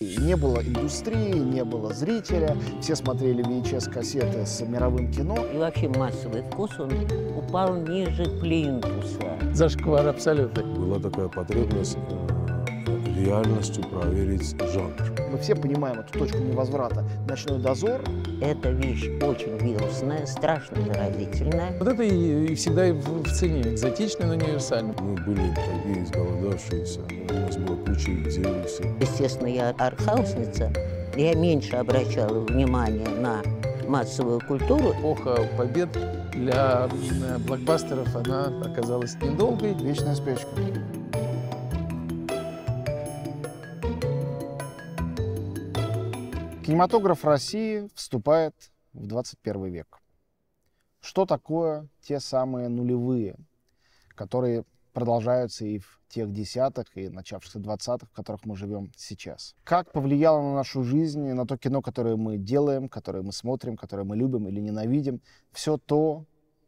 Не было индустрии, не было зрителя, все смотрели VHS-кассеты с мировым кино. И вообще массовый вкус, он упал ниже плинтуса. Зашквар абсолютно. Была такая потребность э, реальностью проверить жанр. Мы все понимаем эту точку невозврата. «Ночной дозор». это вещь очень вирусная, страшно заразительная. Вот это и, и всегда и в, в цене, экзотично, но универсально. Мы были такие изголодавшиеся, у нас было куча идей все. Естественно, я архаусница, я меньше обращала внимания на массовую культуру. Эпоха побед для блокбастеров она оказалась недолгой. Вечная спячка. Кинематограф России вступает в 21 век. Что такое те самые нулевые, которые продолжаются и в тех десятых, и начавшихся двадцатых, в которых мы живем сейчас. Как повлияло на нашу жизнь, на то кино, которое мы делаем, которое мы смотрим, которое мы любим или ненавидим, все то,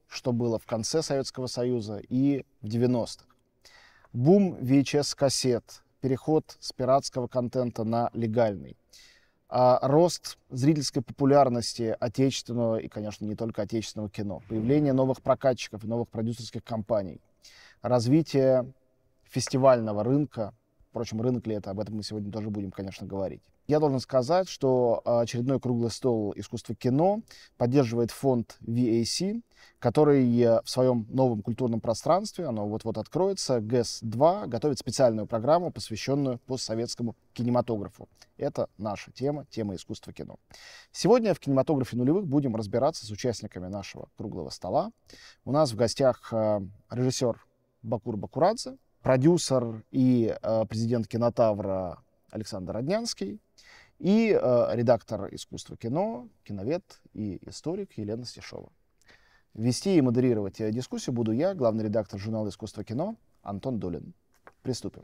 что было в конце Советского Союза и в 90-х. Бум VHS-кассет, переход с пиратского контента на легальный – а, рост зрительской популярности отечественного и, конечно, не только отечественного кино, появление новых прокатчиков и новых продюсерских компаний, развитие фестивального рынка, Впрочем, рынок ли это, об этом мы сегодня тоже будем, конечно, говорить. Я должен сказать, что а, очередной круглый стол искусства кино поддерживает фонд VAC, который э, в своем новом культурном пространстве, оно вот-вот откроется, ГЭС-2, готовит специальную программу, посвященную постсоветскому кинематографу. Это наша тема, тема искусства кино. Сегодня в кинематографе нулевых будем разбираться с участниками нашего круглого стола. У нас в гостях э, режиссер Бакур Бакурадзе, продюсер и э, президент кинотавра Александр Роднянский и э, редактор искусства кино, киновед и историк Елена Стешова. Вести и модерировать э, дискуссию буду я, главный редактор журнала «Искусство кино» Антон Долин. Приступим.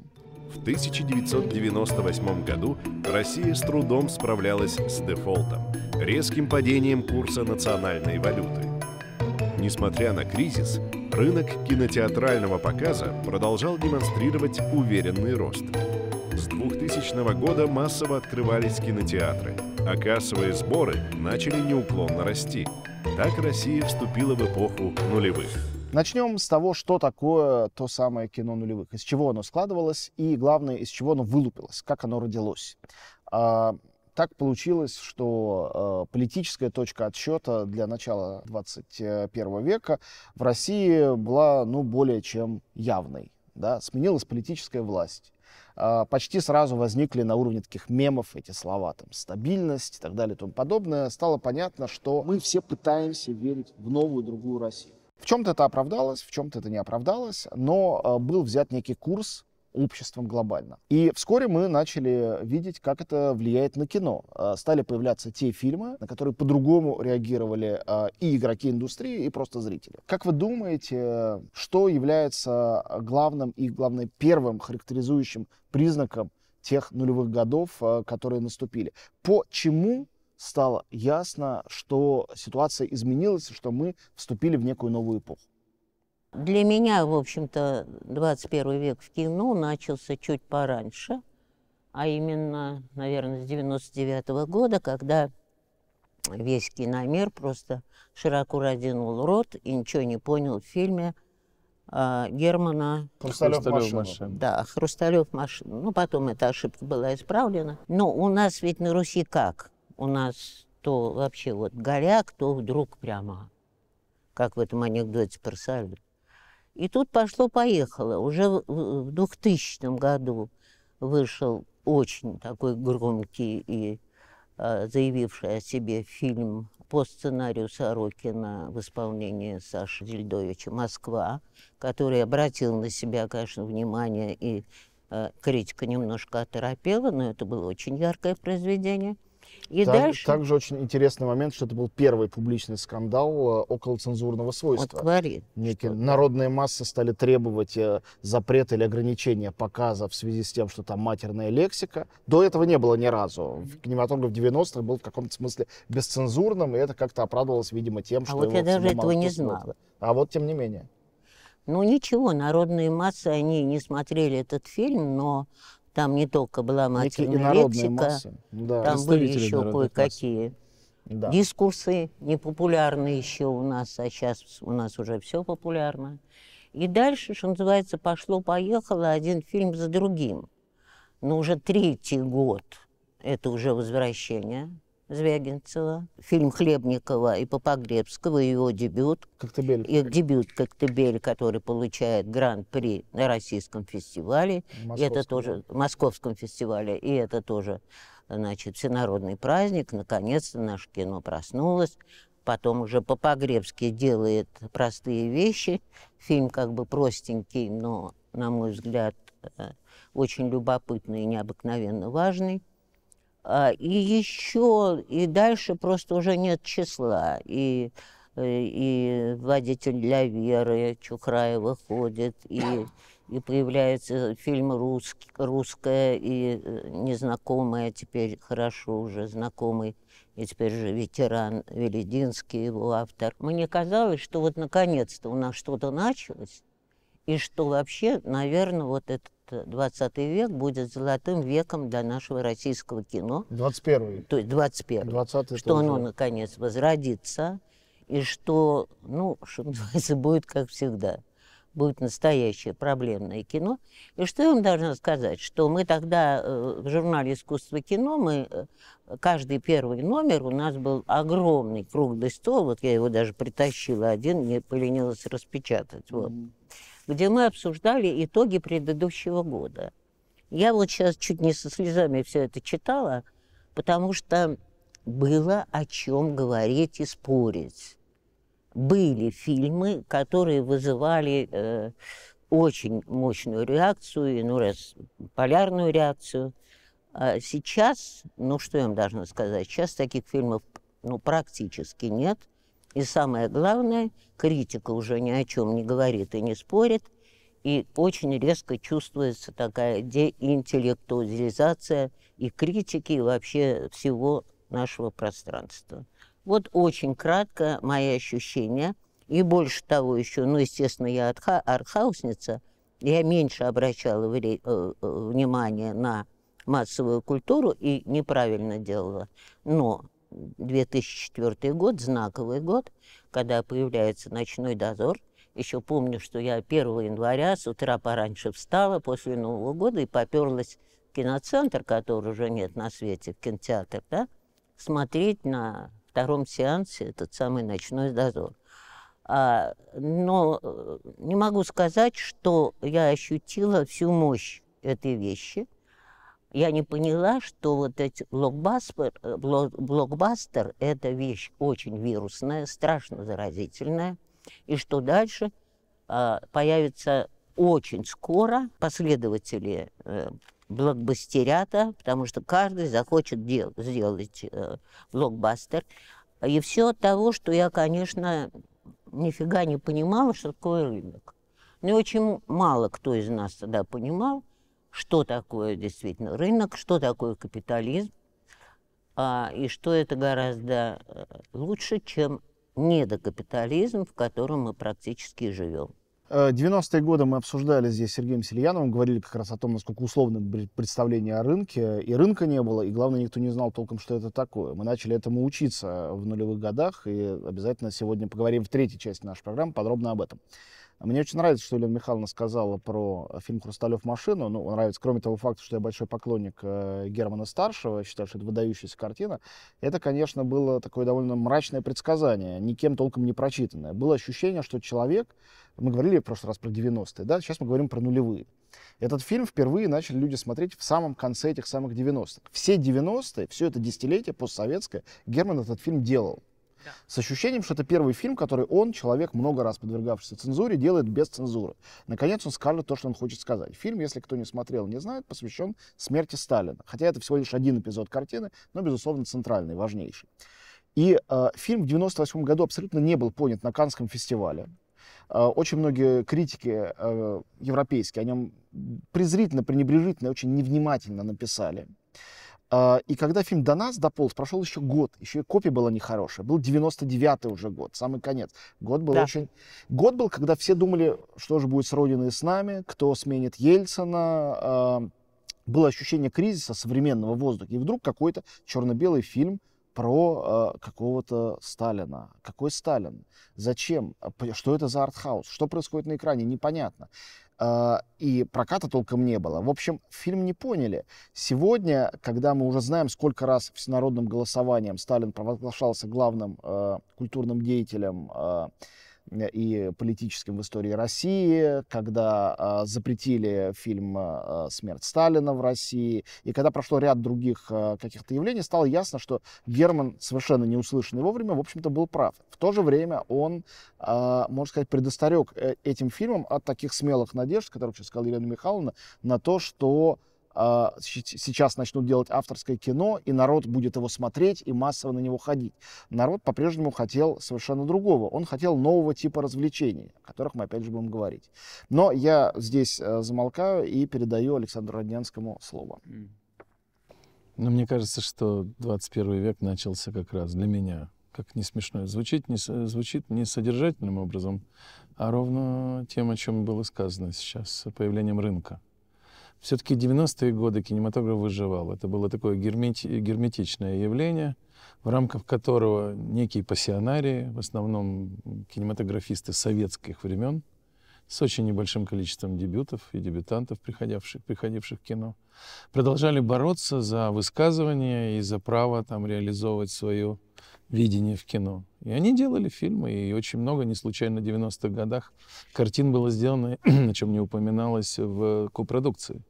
В 1998 году Россия с трудом справлялась с дефолтом, резким падением курса национальной валюты. Несмотря на кризис, Рынок кинотеатрального показа продолжал демонстрировать уверенный рост. С 2000 года массово открывались кинотеатры, а кассовые сборы начали неуклонно расти. Так Россия вступила в эпоху нулевых. Начнем с того, что такое то самое кино нулевых, из чего оно складывалось и, главное, из чего оно вылупилось, как оно родилось. А, так получилось, что э, политическая точка отсчета для начала 21 века в России была ну, более чем явной. Да? Сменилась политическая власть. Э, почти сразу возникли на уровне таких мемов эти слова, там, стабильность и так далее и тому подобное. Стало понятно, что мы все пытаемся верить в новую, другую Россию. В чем-то это оправдалось, в чем-то это не оправдалось, но э, был взят некий курс, обществом глобально. И вскоре мы начали видеть, как это влияет на кино. А, стали появляться те фильмы, на которые по-другому реагировали а, и игроки индустрии, и просто зрители. Как вы думаете, что является главным и, главное, первым характеризующим признаком тех нулевых годов, а, которые наступили? Почему стало ясно, что ситуация изменилась, что мы вступили в некую новую эпоху? Для меня, в общем-то, 21 век в кино начался чуть пораньше, а именно, наверное, с 99 -го года, когда весь киномир просто широко разинул рот и ничего не понял в фильме э, Германа Хрусталев, Хрусталев машина. Да, Хрусталев машина. Ну, потом эта ошибка была исправлена. Но у нас ведь на Руси как? У нас то вообще вот горяк, то вдруг прямо, как в этом анекдоте про салют. И тут пошло-поехало. Уже в 2000 году вышел очень такой громкий и а, заявивший о себе фильм по сценарию Сорокина в исполнении Саши Зельдовича «Москва», который обратил на себя, конечно, внимание, и а, критика немножко оторопела, но это было очень яркое произведение – и так, дальше... Также очень интересный момент, что это был первый публичный скандал э, около цензурного свойства. Вот говорит. Некие народные массы стали требовать э, запрет или ограничения показа в связи с тем, что там матерная лексика. До этого не было ни разу. Кинематограф 90-х был в каком-то смысле бесцензурным, и это как-то оправдывалось, видимо, тем, а что... А вот я даже этого не знала. А вот тем не менее. Ну ничего, народные массы, они не смотрели этот фильм, но там не только была ну, матерная лексика, Да. там были еще кое-какие да. дискурсы непопулярные еще у нас, а сейчас у нас уже все популярно. И дальше, что называется, пошло-поехало один фильм за другим. Но ну, уже третий год это уже возвращение Звягинцева, фильм Хлебникова и Попогребского, его дебют. Коктебель. Их дебют Коктебель, который получает гран-при на российском фестивале. Московском. Это тоже, московском фестивале, и это тоже значит, всенародный праздник. Наконец-то наше кино проснулось. Потом уже Попогребский делает простые вещи. Фильм как бы простенький, но, на мой взгляд, э, очень любопытный и необыкновенно важный. А, и еще, и дальше просто уже нет числа. И, э, и водитель для Веры Чухрая выходит, и, и появляется фильм русский, «Русская» и э, незнакомая, теперь хорошо уже знакомый, и теперь же ветеран Велединский, его автор. Мне казалось, что вот наконец-то у нас что-то началось, и что вообще, наверное, вот это 20 век будет золотым веком для нашего российского кино. 21 То есть 21 20 Что оно, уже. наконец, возродится, и что, ну, что называется, будет как всегда. Будет настоящее проблемное кино. И что я вам должна сказать? Что мы тогда э, в журнале «Искусство кино», мы, э, каждый первый номер у нас был огромный круглый стол, вот я его даже притащила один, не поленилась распечатать. Вот. Mm -hmm где мы обсуждали итоги предыдущего года. Я вот сейчас чуть не со слезами все это читала, потому что было о чем говорить и спорить. Были фильмы, которые вызывали э, очень мощную реакцию, и ну раз полярную реакцию. А сейчас, ну что я вам должна сказать, сейчас таких фильмов ну, практически нет – и самое главное, критика уже ни о чем не говорит и не спорит, и очень резко чувствуется такая деинтеллектуализация и критики, и вообще всего нашего пространства. Вот очень кратко мои ощущения. И больше того еще, ну, естественно, я архаусница, я меньше обращала э, э, внимание на массовую культуру и неправильно делала. Но 2004 год, знаковый год, когда появляется «Ночной дозор». Еще помню, что я 1 января с утра пораньше встала после Нового года и поперлась в киноцентр, который уже нет на свете, в кинотеатр, да, смотреть на втором сеансе этот самый «Ночной дозор». А, но э, не могу сказать, что я ощутила всю мощь этой вещи – я не поняла, что вот эти блокбастер, э, блокбастер – это вещь очень вирусная, страшно заразительная, и что дальше э, появится очень скоро последователи э, блокбастерята, потому что каждый захочет дел- сделать э, блокбастер. И все от того, что я, конечно, нифига не понимала, что такое рынок. Ну, очень мало кто из нас тогда понимал, что такое действительно рынок, что такое капитализм, а, и что это гораздо э, лучше, чем недокапитализм, в котором мы практически живем. 90-е э, годы мы обсуждали здесь с Сергеем Сельяновым, говорили как раз о том, насколько условно представление о рынке. И рынка не было, и главное, никто не знал толком, что это такое. Мы начали этому учиться в нулевых годах, и обязательно сегодня поговорим в третьей части нашей программы подробно об этом. А мне очень нравится, что Елена Михайловна сказала про э, фильм «Хрусталев машину». Ну, он нравится, кроме того факта, что я большой поклонник э, Германа Старшего, считаю, что это выдающаяся картина. Это, конечно, было такое довольно мрачное предсказание, никем толком не прочитанное. Было ощущение, что человек... Мы говорили в прошлый раз про 90-е, да? Сейчас мы говорим про нулевые. Этот фильм впервые начали люди смотреть в самом конце этих самых 90-х. Все 90-е, все это десятилетие постсоветское, Герман этот фильм делал с ощущением, что это первый фильм, который он, человек, много раз подвергавшийся цензуре, делает без цензуры. Наконец он скажет то, что он хочет сказать. Фильм, если кто не смотрел, не знает, посвящен смерти Сталина. Хотя это всего лишь один эпизод картины, но, безусловно, центральный, важнейший. И э, фильм в 1998 году абсолютно не был понят на Канском фестивале. Э, очень многие критики э, европейские о нем презрительно, пренебрежительно, очень невнимательно написали. А, и когда фильм до нас дополз, прошел еще год, еще и копия была нехорошая. Был 99-й уже год, самый конец. Год был да. очень... Год был, когда все думали, что же будет с Родиной и с нами, кто сменит Ельцина. А, было ощущение кризиса современного воздуха. И вдруг какой-то черно-белый фильм про а, какого-то Сталина. Какой Сталин? Зачем? Что это за артхаус? Что происходит на экране? Непонятно. А, и проката толком не было. В общем, фильм не поняли. Сегодня, когда мы уже знаем, сколько раз всенародным голосованием Сталин провозглашался главным э, культурным деятелем э, Э, и политическим в истории России, когда э, запретили фильм а, «Смерть Сталина» в России, и когда прошло ряд других э, каких-то явлений, стало ясно, что Герман, совершенно не услышанный вовремя, в общем-то, был прав. В то же время он, э, можно сказать, предостерег э, этим фильмом от таких смелых надежд, которые сейчас сказала Елена Михайловна, на то, что а, сейчас начнут делать авторское кино, и народ будет его смотреть и массово на него ходить. Народ по-прежнему хотел совершенно другого. Он хотел нового типа развлечений, о которых мы опять же будем говорить. Но я здесь э, замолкаю и передаю Александру Роднянскому слово. Но ну, мне кажется, что 21 век начался как раз для меня, как не смешно звучит, не, э, звучит не содержательным образом, а ровно тем, о чем было сказано сейчас, появлением рынка. Все-таки 90-е годы кинематограф выживал. Это было такое гермети герметичное явление, в рамках которого некие пассионарии, в основном кинематографисты советских времен, с очень небольшим количеством дебютов и дебютантов, приходивших, приходивших в кино, продолжали бороться за высказывание и за право там, реализовывать свое видение в кино. И они делали фильмы, и очень много, не случайно, в 90-х годах картин было сделано, о чем не упоминалось, в копродукции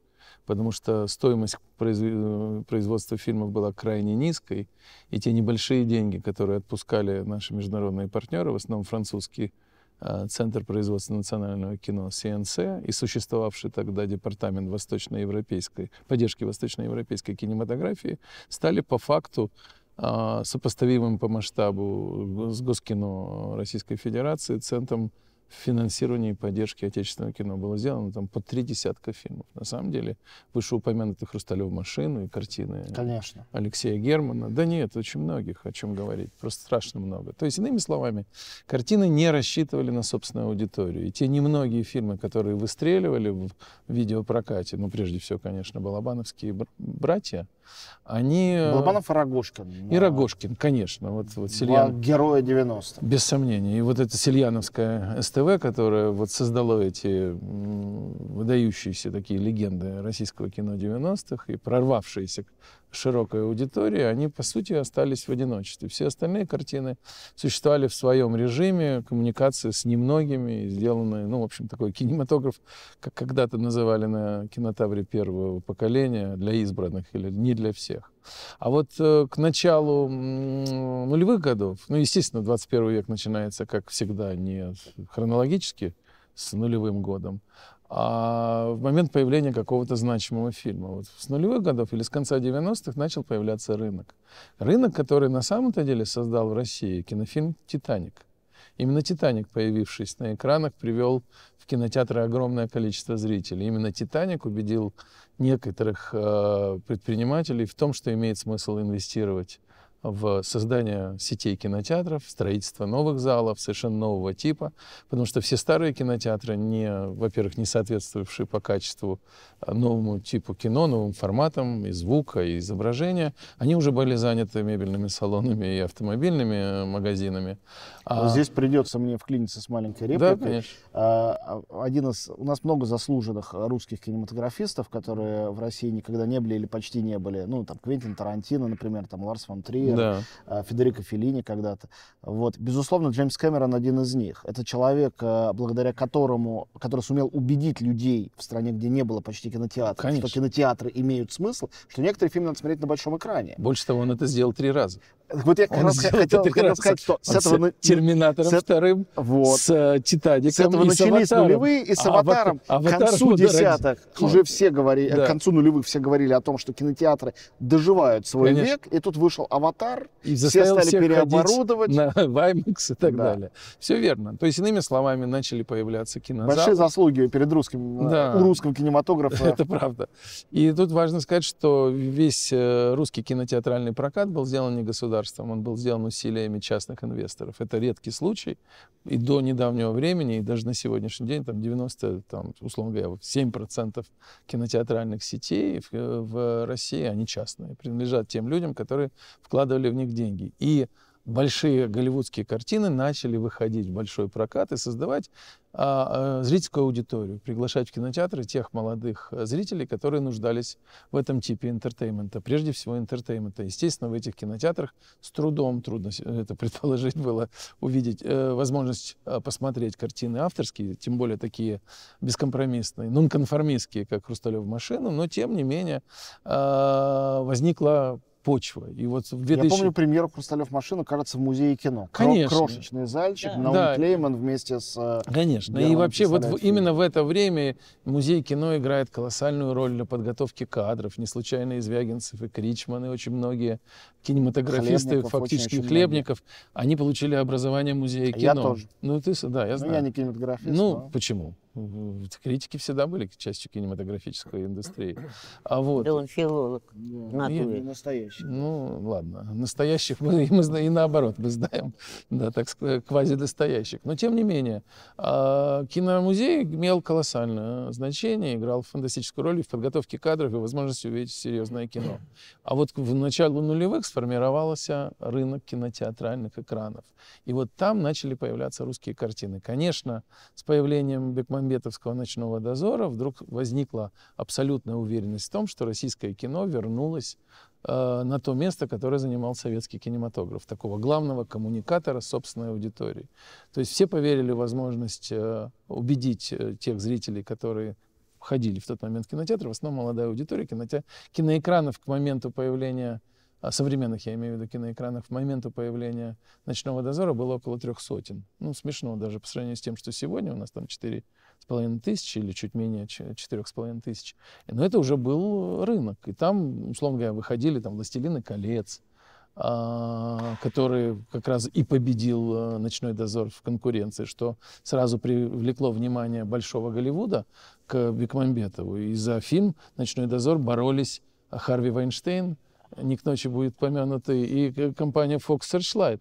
потому что стоимость э, производства фильмов была крайне низкой, и те небольшие деньги, которые отпускали наши международные партнеры, в основном французский э, Центр производства национального кино СНС и существовавший тогда департамент восточноевропейской, поддержки восточноевропейской кинематографии, стали по факту э, сопоставимым по масштабу с Госкино Российской Федерации центром финансирования и поддержки отечественного кино. Было сделано там по три десятка фильмов. На самом деле, вышеупомянутый «Хрусталев машину» и картины Конечно. Алексея Германа. Да нет, очень многих, о чем говорить. Просто страшно много. То есть, иными словами, картины не рассчитывали на собственную аудиторию. И те немногие фильмы, которые выстреливали в видеопрокате, ну, прежде всего, конечно, «Балабановские братья», они... Э, Балабанов и Рогошкин. И Рогошкин, конечно. Вот, вот Сильян... Героя 90 Без сомнения. И вот эта сильяновская СТО, ТВ, которое вот создало эти выдающиеся такие легенды российского кино 90-х и прорвавшиеся широкой аудитории, они, по сути, остались в одиночестве. Все остальные картины существовали в своем режиме, коммуникации с немногими, сделанные, ну, в общем, такой кинематограф, как когда-то называли на кинотавре первого поколения, для избранных или не для всех. А вот э, к началу нулевых годов, ну, естественно, 21 век начинается, как всегда, не хронологически, с нулевым годом, а в момент появления какого-то значимого фильма. Вот с нулевых годов или с конца 90-х начал появляться рынок. Рынок, который на самом-то деле создал в России кинофильм «Титаник». Именно «Титаник», появившись на экранах, привел в кинотеатры огромное количество зрителей. Именно «Титаник» убедил некоторых э, предпринимателей в том, что имеет смысл инвестировать в создание сетей кинотеатров, строительство новых залов, совершенно нового типа, потому что все старые кинотеатры, не, во-первых, не соответствовавшие по качеству а, новому типу кино, новым форматам и звука, и изображения, они уже были заняты мебельными салонами и автомобильными э, магазинами. А, а... Здесь придется мне вклиниться с маленькой репликой. Да, конечно. А, один из... У нас много заслуженных русских кинематографистов, которые в России никогда не были или почти не были. Ну, там, Квентин Тарантино, например, там, Ларс фон Триер, например, да. Э, Федерико Феллини когда-то. Вот. Безусловно, Джеймс Кэмерон один из них. Это человек, э, благодаря которому, который сумел убедить людей в стране, где не было почти кинотеатров, Конечно. что кинотеатры имеют смысл, что некоторые фильмы надо смотреть на большом экране. Больше того, он это сделал три раза. Вот я как раз хотел, хотел сказать, что с этого... С Терминатором с... вторым, вот. с э, Титаником С этого и начались с нулевые, и с а, Аватаром. аватар, к концу десятых уже все говорили, да. к концу нулевых все говорили о том, что кинотеатры доживают свой Конечно. век, и тут вышел Аватар, и все стали переоборудовать. на IMAX и так да. далее. Все верно. То есть, иными словами, начали появляться кинозалы. Большие заслуги перед русским, э, да. у русского кинематографа. Это правда. И тут важно сказать, что весь э, русский кинотеатральный прокат был сделан не государством, государством, он был сделан усилиями частных инвесторов. Это редкий случай, и до недавнего времени, и даже на сегодняшний день, там 90, там, условно говоря, 7% кинотеатральных сетей в, э, в России, они частные, принадлежат тем людям, которые вкладывали в них деньги. И большие голливудские картины начали выходить в большой прокат и создавать а, а, зрительскую аудиторию, приглашать в кинотеатры тех молодых э, зрителей, которые нуждались в этом типе интертеймента, прежде всего интертеймента. Естественно, в этих кинотеатрах с трудом, трудно э, это предположить было, увидеть э, возможность э, посмотреть картины авторские, тем более такие бескомпромиссные, нонконформистские, как «Хрусталев машину», но тем не менее э, возникла почва. И вот в 2000... Я помню премьеру «Хрусталев машину», кажется, в музее кино. Конечно. Крошечный зальчик, да. Наум да. Клейман вместе с... Э, Конечно. Германом и вообще вот фильм. именно в это время музей кино играет колоссальную роль для подготовки кадров. Не случайно и Извягинцев и Кричман, и очень многие кинематографисты, хлебников, фактически очень, хлебников, много. они получили образование музея кино. Я тоже. Ну, ты, да, я знаю. Ну, я не кинематографист. Ну, но... почему? Критики всегда были частью кинематографической индустрии. А вот... Да он филолог. Да. А, ну, не настоящий. Ну, ладно. Настоящих мы, мы и наоборот мы знаем, да, так сказать, квазидостоящих. Но тем не менее, а, киномузей имел колоссальное значение, играл фантастическую роль и в подготовке кадров и возможности увидеть серьезное кино. А вот в начале нулевых сформировался рынок кинотеатральных экранов. И вот там начали появляться русские картины. Конечно, с появлением Бекман Махамбетовского ночного дозора вдруг возникла абсолютная уверенность в том, что российское кино вернулось э, на то место, которое занимал советский кинематограф, такого главного коммуникатора собственной аудитории. То есть все поверили в возможность э, убедить э, тех зрителей, которые ходили в тот момент в кинотеатр, в основном молодая аудитория, кинотеатр, киноэкранов к моменту появления а, современных, я имею в виду киноэкранах, к моменту появления «Ночного дозора» было около трех сотен. Ну, смешно даже по сравнению с тем, что сегодня у нас там четыре половиной тысяч или чуть менее четырех с половиной тысяч. Но это уже был рынок. И там, условно говоря, выходили там «Властелины колец», а, который как раз и победил э, «Ночной дозор» в конкуренции, что сразу привлекло внимание Большого Голливуда к Бекмамбетову. И за фильм «Ночной дозор» боролись Харви Вайнштейн, Ник ночи будет помянутый, и э, компания Fox Searchlight.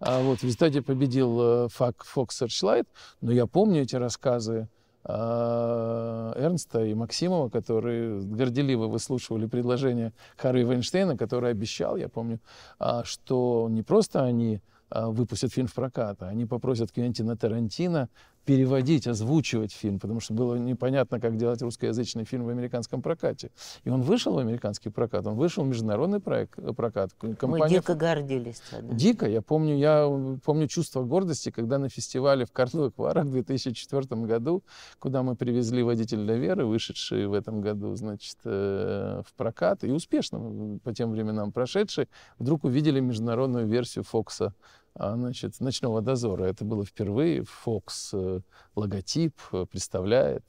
А вот в результате победил э, фак Fox Searchlight, но я помню эти рассказы а, Эрнста и Максимова, которые горделиво выслушивали предложение Харви Вайнштейна, который обещал, я помню, а, что не просто они а, выпустят фильм в прокат, а они попросят Квентина Тарантино переводить, озвучивать фильм, потому что было непонятно, как делать русскоязычный фильм в американском прокате. И он вышел в американский прокат, он вышел в международный проект, э, прокат. Компания... Мы дико гордились тогда. Дико. Я помню, я э, помню чувство гордости, когда на фестивале в Карловых Варах в 2004 году, куда мы привезли «Водитель для веры», вышедший в этом году, значит, э, в прокат, и успешно по тем временам прошедший, вдруг увидели международную версию Фокса а, значит, «Ночного дозора». Это было впервые. Фокс э, логотип э, представляет.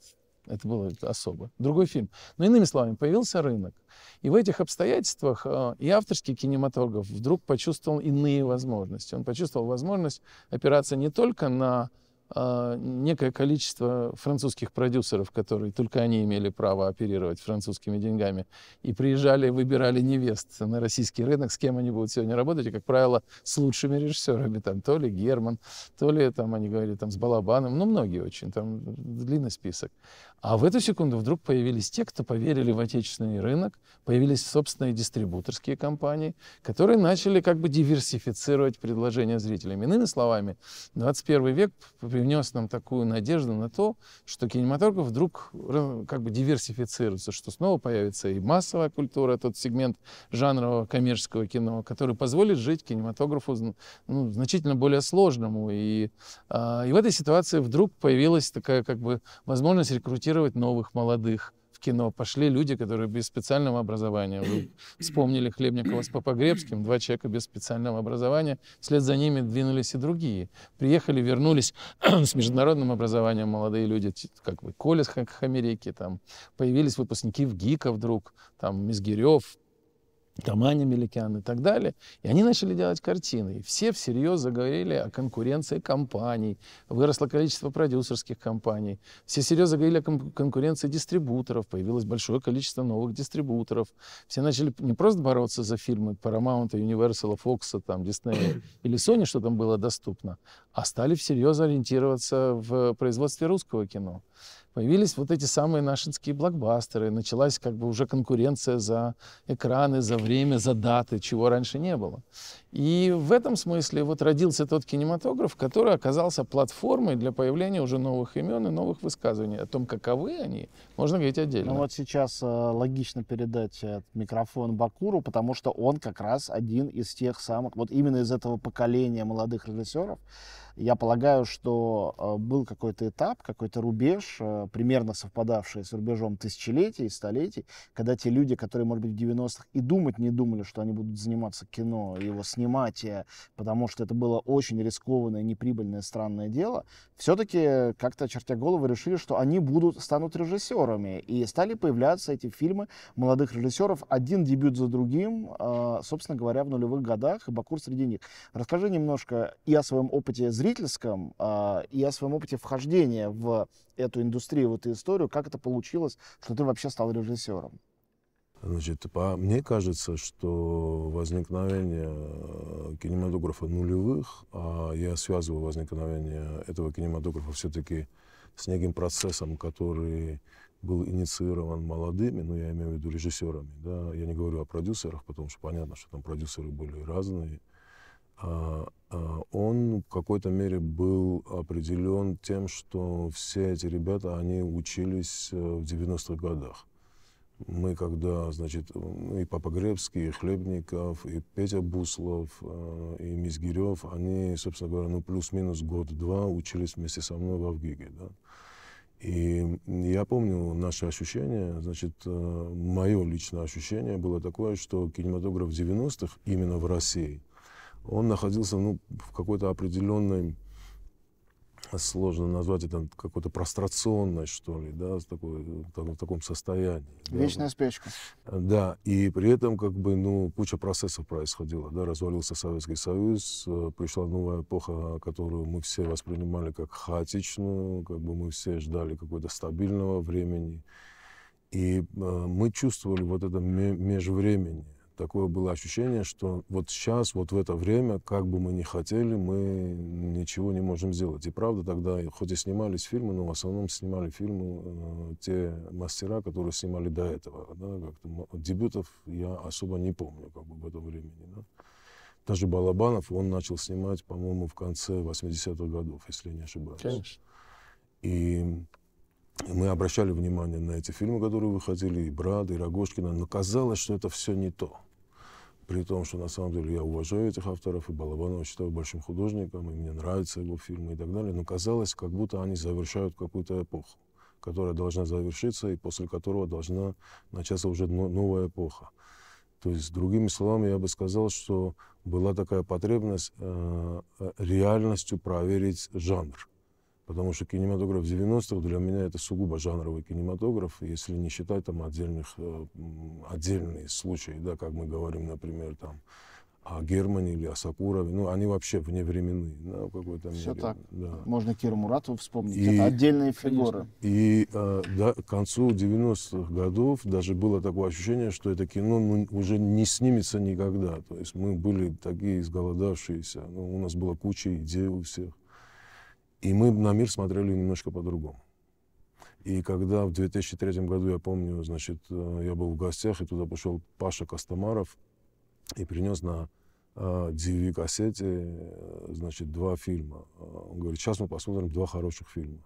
Это было особо. Другой фильм. Но иными словами, появился рынок. И в этих обстоятельствах э, и авторский кинематограф вдруг почувствовал иные возможности. Он почувствовал возможность опираться не только на а, некое количество французских продюсеров, которые только они имели право оперировать французскими деньгами, и приезжали, выбирали невест на российский рынок, с кем они будут сегодня работать, и, как правило, с лучшими режиссерами, там, то ли Герман, то ли, там, они говорили, там, с Балабаном, ну, многие очень, там, длинный список. А в эту секунду вдруг появились те, кто поверили в отечественный рынок, появились собственные дистрибуторские компании, которые начали как бы диверсифицировать предложение зрителям. Иными словами, 21 век привнес нам такую надежду на то, что кинематограф вдруг как бы диверсифицируется, что снова появится и массовая культура, тот сегмент жанрового коммерческого кино, который позволит жить кинематографу ну, значительно более сложному. И, а, и в этой ситуации вдруг появилась такая как бы возможность рекрутировать рекрутировать новых молодых в кино. Пошли люди, которые без специального образования. Вы вспомнили Хлебникова с Попогребским, два человека без специального образования. Вслед за ними двинулись и другие. Приехали, вернулись с международным образованием молодые люди, как бы Коля с Хамерики, там появились выпускники в ГИКа вдруг, там Мизгирев, там Аня Меликян и так далее. И они начали делать картины. И все всерьез заговорили о конкуренции компаний. Выросло количество продюсерских компаний. Все всерьез заговорили о кон конкуренции дистрибуторов. Появилось большое количество новых дистрибуторов. Все начали не просто бороться за фильмы Paramount, Universal, Fox, там, Disney или Sony, что там было доступно, а стали всерьез ориентироваться в производстве русского кино появились вот эти самые нашинские блокбастеры, началась как бы уже конкуренция за экраны, за время, за даты, чего раньше не было. И в этом смысле вот родился тот кинематограф, который оказался платформой для появления уже новых имен и новых высказываний. О том, каковы они, можно говорить отдельно. Ну вот сейчас э, логично передать э, микрофон Бакуру, потому что он как раз один из тех самых, вот именно из этого поколения молодых режиссеров, я полагаю, что э, был какой-то этап, какой-то рубеж, э, примерно совпадавший с рубежом тысячелетий, столетий, когда те люди, которые, может быть, в 90-х и думать не думали, что они будут заниматься кино, его снимать, э, потому что это было очень рискованное, неприбыльное, странное дело, все-таки как-то, чертя голову, решили, что они будут, станут режиссерами. И стали появляться эти фильмы молодых режиссеров, один дебют за другим, собственно говоря, в нулевых годах, и Бакур среди них. Расскажи немножко и о своем опыте зрителя, зрительском э, и о своем опыте вхождения в эту индустрию, в эту историю. Как это получилось, что ты вообще стал режиссером? Значит, по, мне кажется, что возникновение э, кинематографа нулевых, а я связываю возникновение этого кинематографа все-таки с неким процессом, который был инициирован молодыми, ну, я имею в виду режиссерами, да, я не говорю о продюсерах, потому что понятно, что там продюсеры были разные, а, а, он в какой-то мере был определен тем, что все эти ребята, они учились э, в 90-х годах. Мы когда, значит, и Папа Гребский, и Хлебников, и Петя Буслов, э, и Мизгирев, они, собственно говоря, ну плюс-минус год-два учились вместе со мной в Авгиге, да. И я помню наши ощущения, значит, э, мое личное ощущение было такое, что кинематограф 90-х именно в России – он находился ну, в какой-то определенной, сложно назвать это какой-то прострационной, что ли, да, в, такой, в таком состоянии. Вечная да. спячка. Да, и при этом как бы, ну, куча процессов происходила, да, развалился Советский Союз, э, пришла новая эпоха, которую мы все воспринимали как хаотичную, как бы мы все ждали какого-то стабильного времени. И э, мы чувствовали вот это межвремение такое было ощущение, что вот сейчас, вот в это время, как бы мы ни хотели, мы ничего не можем сделать. И правда, тогда, хоть и снимались фильмы, но в основном снимали фильмы э, те мастера, которые снимали до этого. Да, как-то дебютов я особо не помню как бы в это время. Да. Даже Балабанов, он начал снимать, по-моему, в конце 80-х годов, если не ошибаюсь. Конечно. И мы обращали внимание на эти фильмы, которые выходили, и Брат, и Рогожкина, но казалось, что это все не то. При том, что на самом деле я уважаю этих авторов, и Балабанова считаю большим художником, и мне нравятся его фильмы и так далее, но казалось, как будто они завершают какую-то эпоху, которая должна завершиться, и после которого должна начаться уже новая эпоха. То есть, другими словами, я бы сказал, что была такая потребность э, э реальностью проверить жанр. Потому что кинематограф 90-х для меня это сугубо жанровый кинематограф, если не считать там отдельных, э, отдельные случаи, да, как мы говорим, например, там, о Германе или о Сакурове, ну, они вообще вне времены, да, в какой-то мере. Все так. Да. Можно Киру Муратову вспомнить, и, это отдельные фигуры. И э, да, к концу 90-х годов даже было такое ощущение, что это кино ну, уже не снимется никогда. То есть мы были такие изголодавшиеся, ну, у нас была куча идей у всех. И мы на мир смотрели немножко по-другому. И когда в 2003 году, я помню, значит, э, я был в гостях, и туда пошел Паша Костомаров и принес на DVD-кассете, э, э, значит, два фильма. Он говорит, сейчас мы посмотрим два хороших фильма.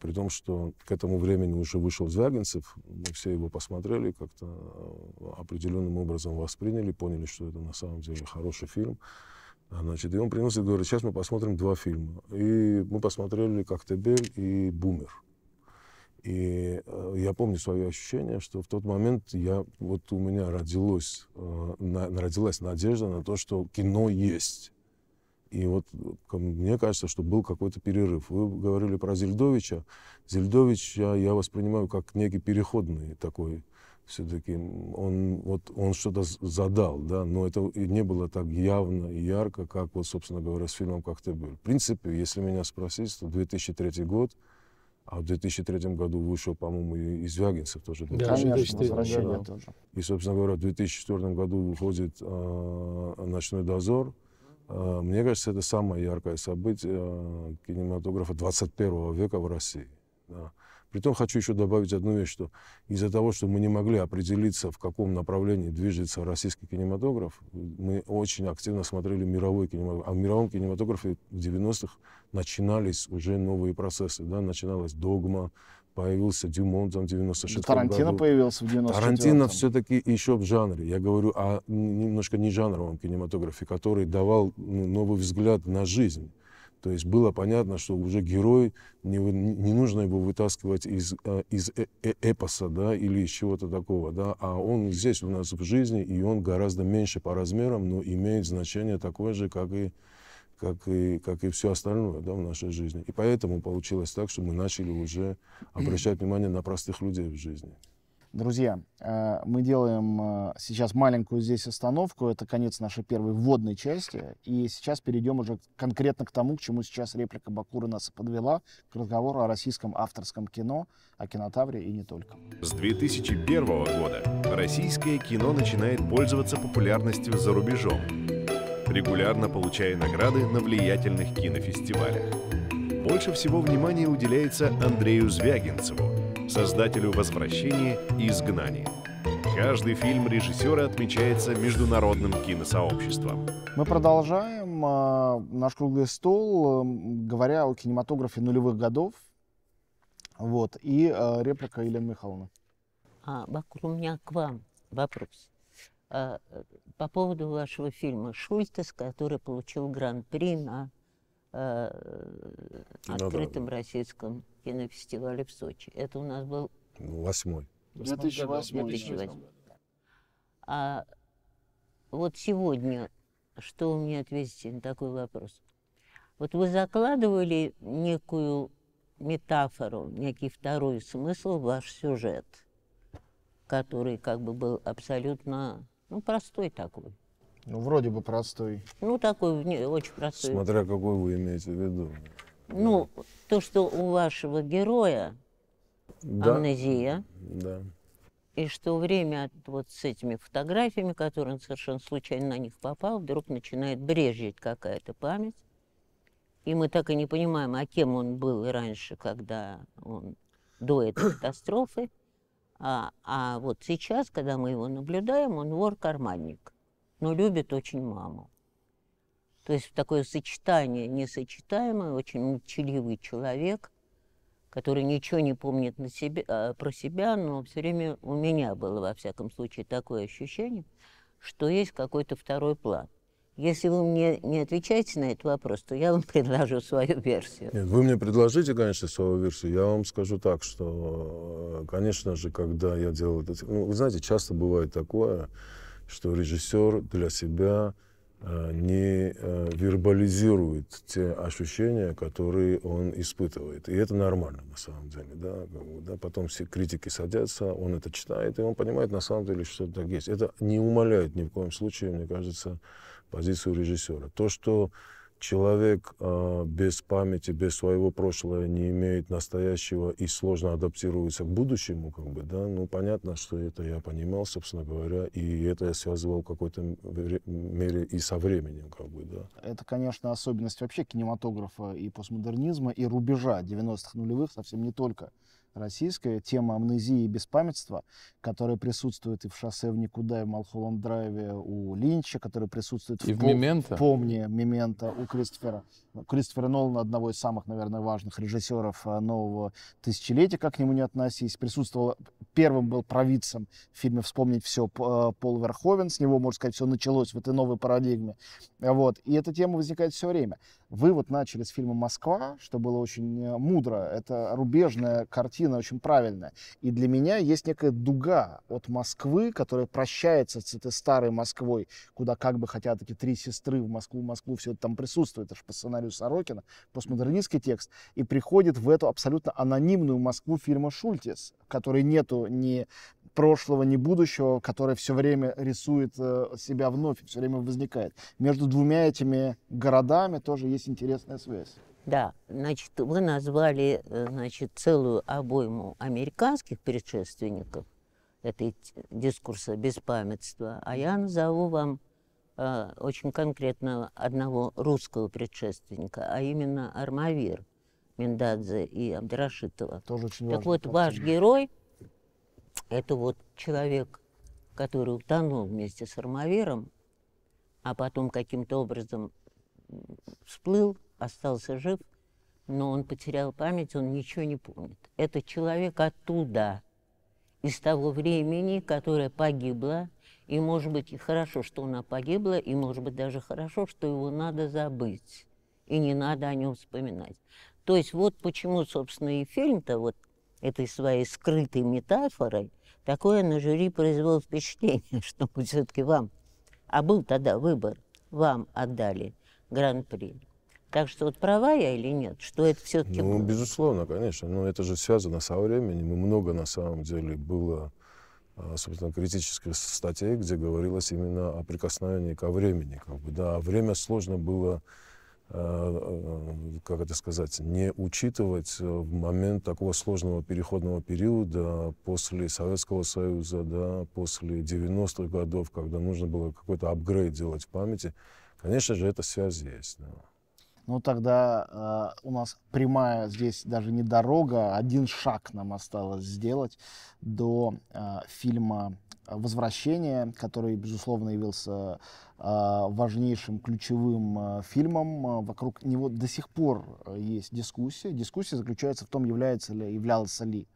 При том, что к этому времени уже вышел Звягинцев, мы все его посмотрели, как-то определенным образом восприняли, поняли, что это на самом деле хороший фильм. Значит, и он приносит, говорит, сейчас мы посмотрим два фильма. И мы посмотрели «Коктебель» и «Бумер». И э, я помню свое ощущение, что в тот момент я, вот у меня родилось, э, на, родилась надежда на то, что кино есть. И вот мне кажется, что был какой-то перерыв. Вы говорили про Зельдовича. Зельдовича я воспринимаю как некий переходный такой все-таки он, вот, он что-то задал, да, но это не было так явно и ярко, как, вот, собственно говоря, с фильмом «Как ты был». В принципе, если меня спросить, то 2003 год, а в 2003 году вышел, по-моему, и «Извягинцев» тоже. Да, тоже. И, собственно говоря, в 2004 году выходит э, «Ночной дозор». Э, мне кажется, это самое яркое событие э, кинематографа 21 века в России. Да Притом хочу еще добавить одну вещь, что из-за того, что мы не могли определиться, в каком направлении движется российский кинематограф, мы очень активно смотрели мировой кинематограф. А в мировом кинематографе в 90-х начинались уже новые процессы. Да? Начиналась «Догма», появился Дюмон там в 96 Тарантино году. появился в 94 Тарантино все-таки еще в жанре. Я говорю о немножко не жанровом кинематографе, который давал ну, новый взгляд на жизнь. То есть было понятно, что уже герой, не, не нужно его вытаскивать из, э, из э, э, эпоса да, или из чего-то такого. Да, а он здесь у нас в жизни, и он гораздо меньше по размерам, но имеет значение такое же, как и, как и, как и все остальное да, в нашей жизни. И поэтому получилось так, что мы начали уже обращать внимание на простых людей в жизни. Друзья, э, мы делаем э, сейчас маленькую здесь остановку. Это конец нашей первой вводной части. И сейчас перейдем уже конкретно к тому, к чему сейчас реплика Бакура нас подвела, к разговору о российском авторском кино, о кинотавре и не только. С 2001 года российское кино начинает пользоваться популярностью за рубежом, регулярно получая награды на влиятельных кинофестивалях. Больше всего внимания уделяется Андрею Звягинцеву – создателю «Возвращения» и «Изгнания». Каждый фильм режиссера отмечается международным киносообществом. Мы продолжаем а, наш круглый стол, эм, говоря о кинематографе нулевых годов. Вот. И э, реплика Елены Михайловны. А, Бакур, у меня к вам вопрос. А, э, по поводу вашего фильма «Шультес», который получил гран-при на э, открытом ну, да, да. кинофестивале в Сочи. Это у нас был... Ну, восьмой. 2008. 2008. А вот сегодня, что вы мне ответите на такой вопрос? Вот вы закладывали некую метафору, некий второй смысл в ваш сюжет, который как бы был абсолютно ну, простой такой. Ну, вроде бы простой. Ну, такой не, очень простой. Смотря какой вы имеете в виду. Ну, да. то, что у вашего героя да. амнезия. Да. И что время вот с этими фотографиями, которые он совершенно случайно на них попал, вдруг начинает брежеть какая-то память. И мы так и не понимаем, а кем он был раньше, когда он до этой катастрофы. А, а вот сейчас, когда мы его наблюдаем, он вор-карманник но любит очень маму. То есть такое сочетание несочетаемое, очень молчаливый человек, который ничего не помнит на себе, а, про себя, но все время у меня было, во всяком случае, такое ощущение, что есть какой-то второй план. Если вы мне не отвечаете на этот вопрос, то я вам предложу свою версию. Нет, вы мне предложите, конечно, свою версию. Я вам скажу так, что, э, конечно же, когда я делал это... Ну, вы знаете, часто бывает такое, что режиссер для себя э, не э, вербализирует те ощущения, которые он испытывает. И это нормально на самом деле. Да? да? Потом все критики садятся, он это читает, и он понимает на самом деле, что так есть. Это не умаляет ни в коем случае, мне кажется, позицию режиссера. То, что Человек э, без памяти, без своего прошлого не имеет настоящего и сложно адаптируется к будущему, как бы, да, ну, понятно, что это я понимал, собственно говоря, и это я связывал в какой-то мере и со временем, как бы, да. Это, конечно, особенность вообще кинематографа и постмодернизма, и рубежа 90-х нулевых совсем не только российская, тема амнезии и беспамятства, которая присутствует и в «Шоссе в никуда», и в «Малхолланд Драйве» у Линча, которая присутствует и в, в, «Мементо». «Помни» «Мементо» у Кристофера. Кристофера Нолана, одного из самых, наверное, важных режиссеров э, нового тысячелетия, как к нему не относись, присутствовал, первым был провидцем в фильме «Вспомнить все» э, Пол Верховен, с него, можно сказать, все началось в этой новой парадигме. Вот. И эта тема возникает все время. Вывод начали с фильма «Москва», что было очень э, мудро. Это рубежная картина картина очень правильная. И для меня есть некая дуга от Москвы, которая прощается с этой старой Москвой, куда как бы хотят эти три сестры в Москву, в Москву, все это там присутствует, это же по сценарию Сорокина, постмодернистский текст, и приходит в эту абсолютно анонимную Москву фирма Шультис, в которой нету ни прошлого, ни будущего, которая все время рисует э, себя вновь, все время возникает. Между двумя этими городами тоже есть интересная связь. Да, значит, вы назвали, э, значит, целую обойму американских предшественников этой дискурса беспамятства, а я назову вам э, очень конкретно одного русского предшественника, а именно Армавир Миндадзе и Абдрашитова. Тоже очень так важно, вот, ваш герой – это вот человек, который утонул вместе с Армавиром, а потом каким-то образом всплыл – остался жив, но он потерял память, он ничего не помнит. Это человек оттуда, из того времени, которое погибло, и, может быть, и хорошо, что она погибла, и, может быть, даже хорошо, что его надо забыть, и не надо о нем вспоминать. То есть вот почему, собственно, и фильм-то вот этой своей скрытой метафорой такое на жюри произвело впечатление, что все-таки вам, а был тогда выбор, вам отдали гран-при. Так что вот права я или нет, что это все-таки Ну, было? безусловно, конечно. Но это же связано со временем. И много на самом деле было, а, собственно, критических статей, где говорилось именно о прикосновении ко времени. Как бы, да, а время сложно было а, как это сказать, не учитывать в момент такого сложного переходного периода после Советского Союза, да, после 90-х годов, когда нужно было какой-то апгрейд делать в памяти, конечно же, эта связь есть. Да ну тогда э, у нас прямая здесь даже не дорога, а один шаг нам осталось сделать до э, фильма «Возвращение», который, безусловно, явился а, важнейшим ключевым а, фильмом. А, вокруг него до сих пор э, есть дискуссия. Дискуссия заключается в том, является ли, являлся ли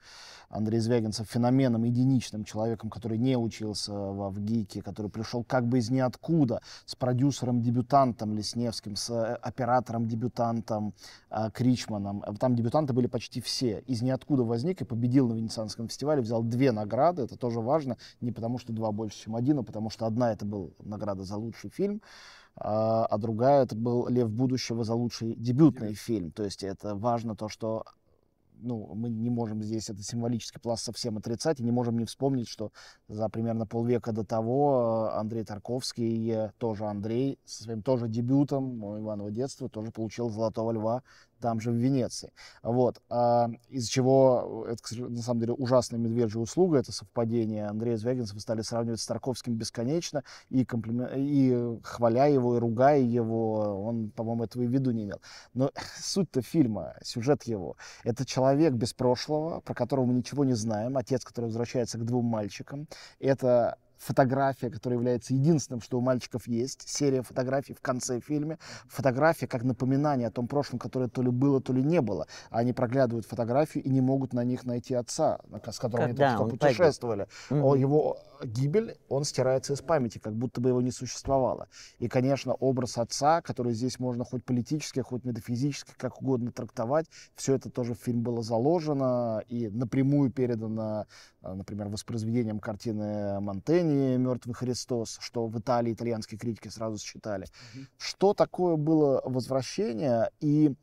Андрей Звягинцев феноменом, единичным человеком, который не учился в ВГИКе, который пришел как бы из ниоткуда, с продюсером-дебютантом Лесневским, с э, оператором-дебютантом э, Кричманом. Там дебютанты были почти все. Из ниоткуда возник и победил на Венецианском фестивале, взял две награды, это тоже важно, не потому что два больше, чем один, а потому что одна это была награда за лучшую лучший фильм, а, а другая это был «Лев будущего» за лучший дебютный фильм. То есть это важно то, что ну, мы не можем здесь это символический пласт совсем отрицать, и не можем не вспомнить, что за примерно полвека до того а, Андрей Тарковский, э, тоже Андрей, со своим тоже дебютом Иванова детства тоже получил «Золотого льва» там же в Венеции. Вот. А, из-за чего, э, это, на самом деле, ужасная медвежья услуга, это совпадение Андрея Звягинцева стали сравнивать с Тарковским бесконечно, и, комплимен... и э, хваля его, и ругая его, он, по-моему, этого и в виду не имел. Но суть-то фильма, сюжет его, это человек без прошлого, про которого мы ничего не знаем, отец, который возвращается к двум мальчикам, это фотография, которая является единственным, что у мальчиков есть, серия фотографий в конце фильма, фотография как напоминание о том прошлом, которое то ли было, то ли не было. Они проглядывают фотографии и не могут на них найти отца, с которым Когда они только что путешествовали. Погиб. Его гибель, он стирается из памяти, как будто бы его не существовало. И, конечно, образ отца, который здесь можно хоть политически, хоть метафизически, как угодно трактовать, все это тоже в фильм было заложено и напрямую передано а, например, воспроизведением картины Монтени «Мертвый Христос», что в Италии итальянские критики сразу считали. Mm-hmm. Что такое было возвращение и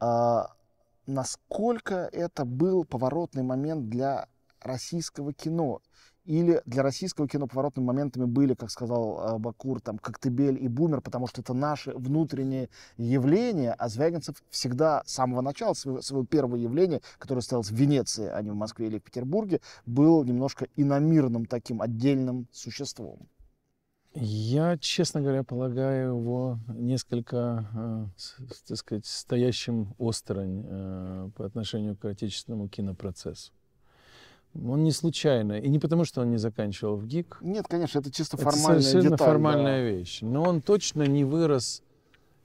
э, насколько это был поворотный момент для российского кино? Или для российского кино поворотными моментами были, как сказал э, Бакур, там «Коктебель» и «Бумер», потому что это наши внутренние явления, а Звягинцев всегда с самого начала своего, своего первого явления, которое состоялось в Венеции, а не в Москве или в Петербурге, был немножко иномирным таким отдельным существом. Я, честно говоря, полагаю его несколько, э, так сказать, стоящим остро э, по отношению к отечественному кинопроцессу. Он не случайно. И не потому, что он не заканчивал в ГИК. Нет, конечно, это чисто формальная деталь. это совершенно деталь, формальная да. вещь. Но он точно не вырос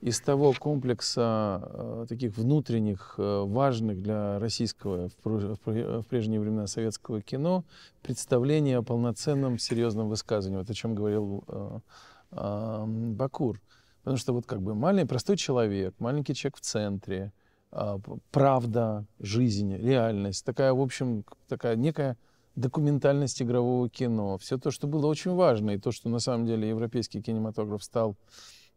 из того комплекса э, таких внутренних, э, важных для российского в, в прежние времена советского кино представлений о полноценном серьезном высказывании, вот о чем говорил э, э, Бакур. Потому что вот как бы маленький, простой человек, маленький человек в центре, а, правда, жизнь, реальность. Такая, в общем, такая некая документальность игрового кино. Все то, что было очень важно, и то, что на самом деле европейский кинематограф стал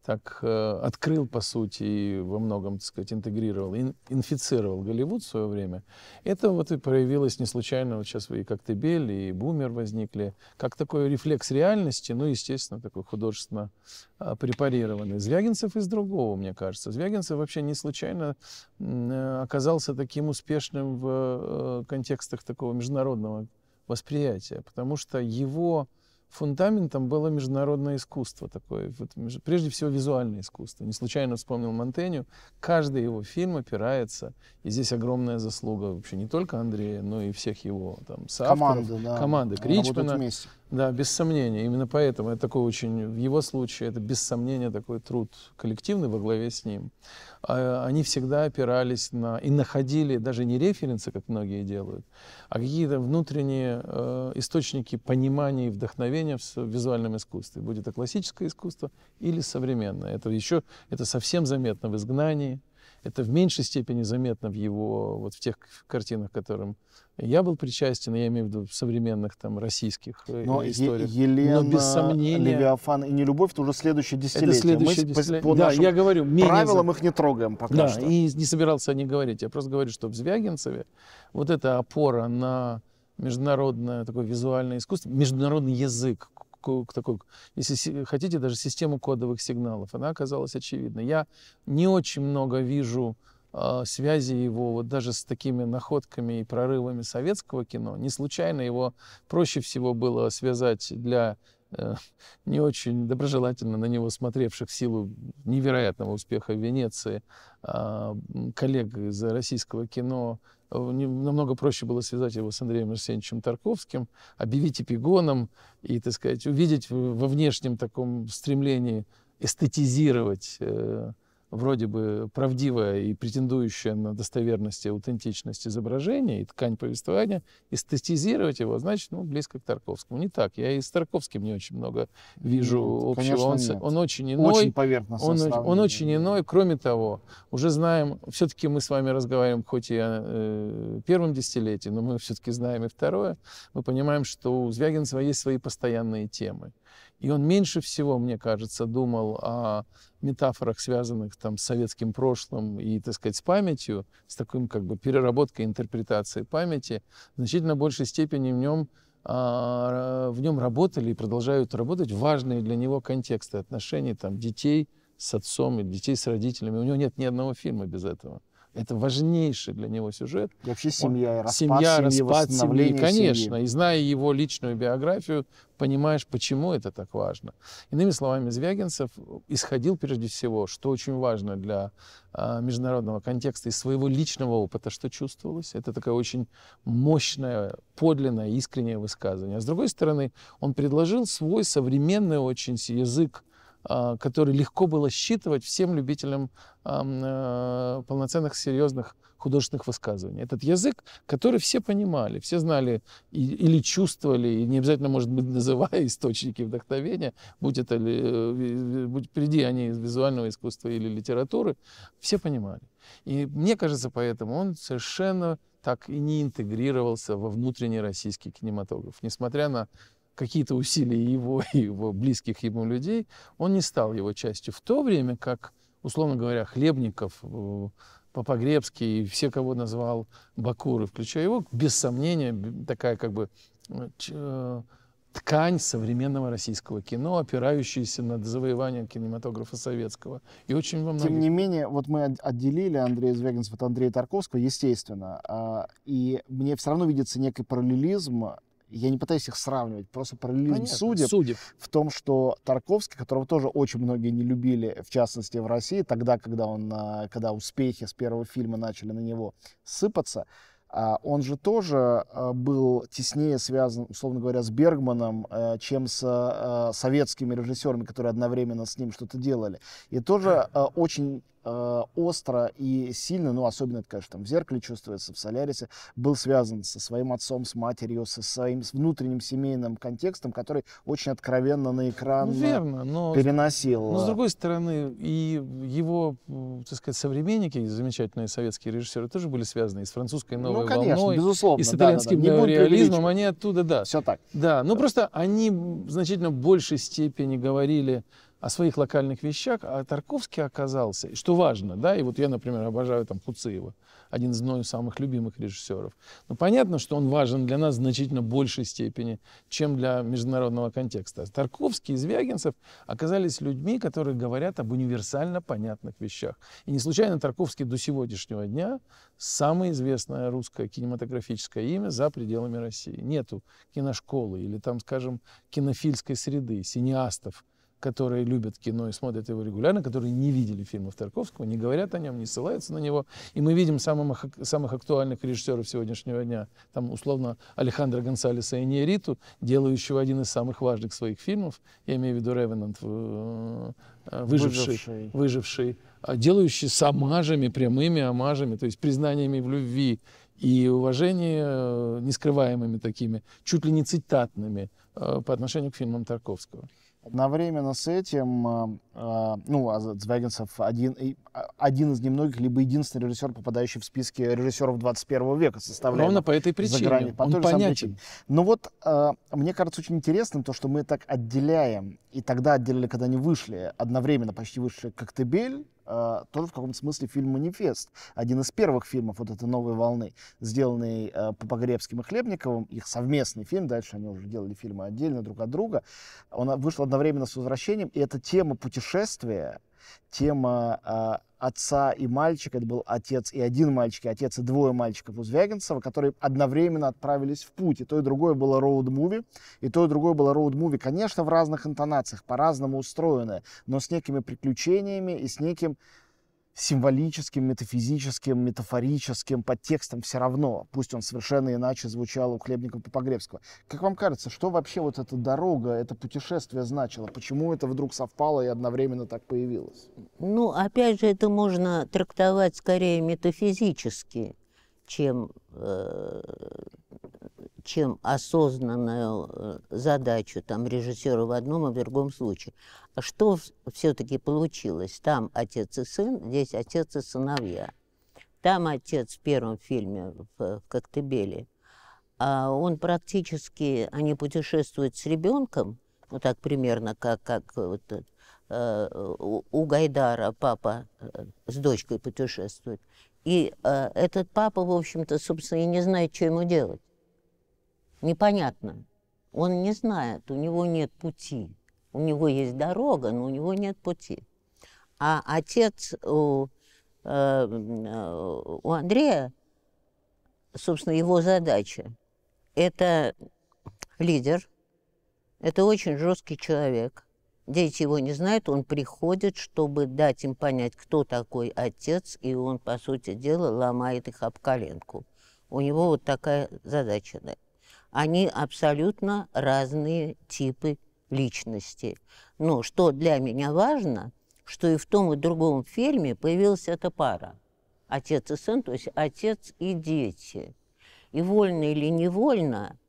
так э, открыл, по сути, и во многом, так сказать, интегрировал, инфицировал Голливуд в свое время, это вот и проявилось не случайно. Вот сейчас и Коктебель, и Бумер возникли. Как такой рефлекс реальности, ну, естественно, такой художественно а, препарированный. Звягинцев из другого, мне кажется. Звягинцев вообще не случайно э, оказался таким успешным в э, контекстах такого международного восприятия, потому что его фундаментом было международное искусство такое, вот, прежде всего визуальное искусство. Не случайно вспомнил Монтеню. Каждый его фильм опирается, и здесь огромная заслуга вообще не только Андрея, но и всех его там соавторов, команды, да. команды Кричпина, да, без сомнения. Именно поэтому это такой очень, в его случае, это без сомнения такой труд коллективный во главе с ним. А, они всегда опирались на и находили даже не референсы, как многие делают, а какие-то внутренние э, источники понимания и вдохновения в визуальном искусстве. Будет это классическое искусство или современное. Это еще это совсем заметно в изгнании, это в меньшей степени заметно в его, вот в тех картинах, которым я был причастен, я имею в виду в современных там российских э, Но историях. Елена, Но без сомнения... Левиафан и нелюбовь это уже следующее десятилетие. Это следующее Мы десятилетие. По, по да, я говорю, правилам за... их не трогаем пока да, что. Да, и не собирался о них говорить. Я просто говорю, что в Звягинцеве вот эта опора на международное такое визуальное искусство, международный язык, к такой, если хотите, даже систему кодовых сигналов, она оказалась очевидной. Я не очень много вижу э, связи его вот даже с такими находками и прорывами советского кино. Не случайно его проще всего было связать для э, не очень доброжелательно на него смотревших в силу невероятного успеха в Венеции э, коллег из российского кино Э, намного проще было связать его с Андреем Арсеньевичем Тарковским, объявить эпигоном и, так сказать, увидеть во внешнем таком стремлении эстетизировать э, вроде бы правдивое и претендующее на достоверность и аутентичность изображения и ткань повествования, эстетизировать его, значит, ну, близко к Тарковскому. Не так. Я и с Тарковским не очень много вижу нет, общего. Конечно, он, нет. он очень иной. Очень поверхностно. Он, он очень иной. Кроме того, уже знаем, все-таки мы с вами разговариваем хоть и о э, первом десятилетии, но мы все-таки знаем и второе. Мы понимаем, что у Звягинцева есть свои постоянные темы. И он меньше всего, мне кажется, думал о метафорах, связанных там, с советским прошлым и, так сказать, с памятью, с такой как бы переработкой, интерпретацией памяти. В значительно большей степени в нем, а, в нем работали и продолжают работать важные для него контексты отношений там, детей с отцом и детей с родителями. У него нет ни одного фильма без этого. Это важнейший для него сюжет. И вообще семья, Он, распад семья, семьи, распад семьи, конечно. Семьи. И зная его личную биографию, понимаешь, почему это так важно. Иными словами, Звягинцев исходил прежде всего, что очень важно для а, международного контекста, из своего личного опыта, что чувствовалось. Это такое очень мощное, подлинное, искреннее высказывание. А с другой стороны, он предложил свой современный очень язык а, который легко было считывать всем любителям э, полноценных, серьезных художественных высказываний. Этот язык, который все понимали, все знали и, или чувствовали, и не обязательно, может быть, называя источники вдохновения, будь это ли, э, будь, приди они из визуального искусства или литературы, все понимали. И мне кажется, поэтому он совершенно так и не интегрировался во внутренний российский кинематограф, несмотря на какие-то усилия его и его близких ему людей, он не стал его частью. В то время как, условно говоря, Хлебников, э, Попогребский и все, кого назвал Бакуры, включая его, без сомнения, такая как бы э, э, ткань современного российского кино, опирающаяся на завоевание кинематографа советского. И очень во многих... Тем не менее, вот мы отделили Андрея Звягинцева от Андрея Тарковского, естественно. А, и мне все равно видится некий параллелизм я не пытаюсь их сравнивать, просто параллелизм судеб, судеб в том, что Тарковский, которого тоже очень многие не любили, в частности в России, тогда, когда, он, а, когда успехи с первого фильма начали на него сыпаться, а, он же тоже а, был теснее связан, условно говоря, с Бергманом, э, чем с советскими режиссерами, которые одновременно с ним что-то делали. И тоже очень Э, остро и сильно, ну, особенно это, конечно, там в «Зеркале» чувствуется, в «Солярисе», был связан со своим отцом, с матерью, со своим внутренним семейным контекстом, который очень откровенно на экран ну, верно, но, переносил. Но, с другой стороны, и его, так сказать, современники, замечательные советские режиссеры, тоже были связаны и с французской ну, новой ну, конечно, волной, безусловно, и с итальянским да, да, да. неореализмом, они оттуда, да. Все так. Да, ну, да. просто они значительно большей степени говорили о своих локальных вещах, а Тарковский оказался, что важно, да, и вот я, например, обожаю там Хуцеева, один из моих самых любимых режиссеров. Но понятно, что он важен для нас в значительно большей степени, чем для международного контекста. Тарковский и Звягинцев оказались людьми, которые говорят об универсально понятных вещах. И не случайно Тарковский до сегодняшнего дня самое известное русское кинематографическое имя за пределами России. Нету киношколы или там, скажем, кинофильской среды, синеастов, которые любят кино и смотрят его регулярно, которые не видели фильмов Тарковского, не говорят о нем, не ссылаются на него. И мы видим самых, самых актуальных режиссеров сегодняшнего дня, там, условно, Алехандро Гонсалеса и Нериту, делающего один из самых важных своих фильмов, я имею в виду «Ревенант», э, э, «Выживший», «Выживший», выживший а, делающий с амажами, прямыми амажами, то есть признаниями в любви и уважении, э, нескрываемыми такими, чуть ли не цитатными по отношению к фильмам Тарковского. Одновременно с этим, э, э, ну, а Звягинцев один, а, один из немногих, либо единственный режиссер, попадающий в списки режиссеров 21 века, составляемый. Ровно по этой причине. Грани, по Он понятен. Но ну вот э, мне кажется очень интересным то, что мы так отделяем, и тогда отделили, когда они вышли, одновременно почти вышли «Коктебель», а, тоже в каком-то смысле фильм «Манифест». Один из первых фильмов вот этой новой волны, сделанный а, по Погребским и Хлебниковым, их совместный фильм, дальше они уже делали фильмы отдельно друг от друга, он а, вышел одновременно с «Возвращением», и эта тема путешествия, тема э, отца и мальчика. Это был отец и один мальчик, и отец и двое мальчиков у Звягинцева, которые одновременно отправились в путь. И то, и другое было роуд-муви, и то, и другое было роуд-муви, конечно, в разных интонациях, по-разному устроенное, но с некими приключениями и с неким символическим, метафизическим, метафорическим, подтекстом все равно, пусть он совершенно иначе звучал у Хлебникова по Попогребского. Как вам кажется, что вообще вот эта дорога, это путешествие значило? Почему это вдруг совпало и одновременно так появилось? Ну, опять же, это можно трактовать скорее метафизически чем, э, чем осознанную э, задачу там, режиссера в одном и а в другом случае. А что все-таки получилось? Там отец и сын, здесь отец и сыновья. Там отец в первом фильме в, в Коктебеле. А он практически, они путешествуют с ребенком, ну так примерно, как, как вот, э, у Гайдара папа э, с дочкой путешествует. И э, этот папа, в общем-то, собственно, и не знает, что ему делать. Непонятно. Он не знает, у него нет пути. У него есть дорога, но у него нет пути. А отец у, э, у Андрея, собственно, его задача – это лидер, это очень жесткий человек, Дети его не знают, он приходит, чтобы дать им понять, кто такой отец, и он, по сути дела, ломает их об коленку. У него вот такая задача. Да. Они абсолютно разные типы личности. Но что для меня важно, что и в том, и в другом фильме появилась эта пара. Отец и сын, то есть отец и дети. И вольно или невольно –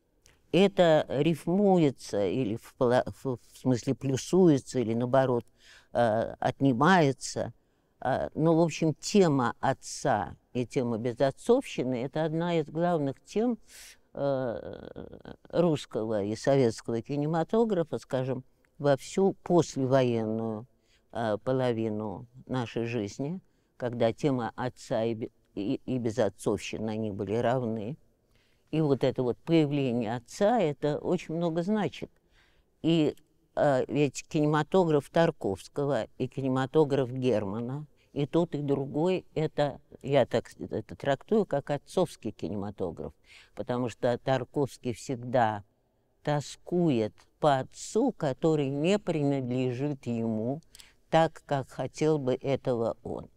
это рифмуется или в, в смысле плюсуется, или наоборот э, отнимается. А, Но, ну, в общем, тема отца и тема безотцовщины – это одна из главных тем э, русского и советского кинематографа, скажем, во всю послевоенную э, половину нашей жизни, когда тема отца и, и, и безотцовщины, они были равны и вот это вот появление отца, это очень много значит. И э, ведь кинематограф Тарковского и кинематограф Германа, и тот, и другой, это я так это трактую как отцовский кинематограф, потому что Тарковский всегда тоскует по отцу, который не принадлежит ему так, как хотел бы этого он.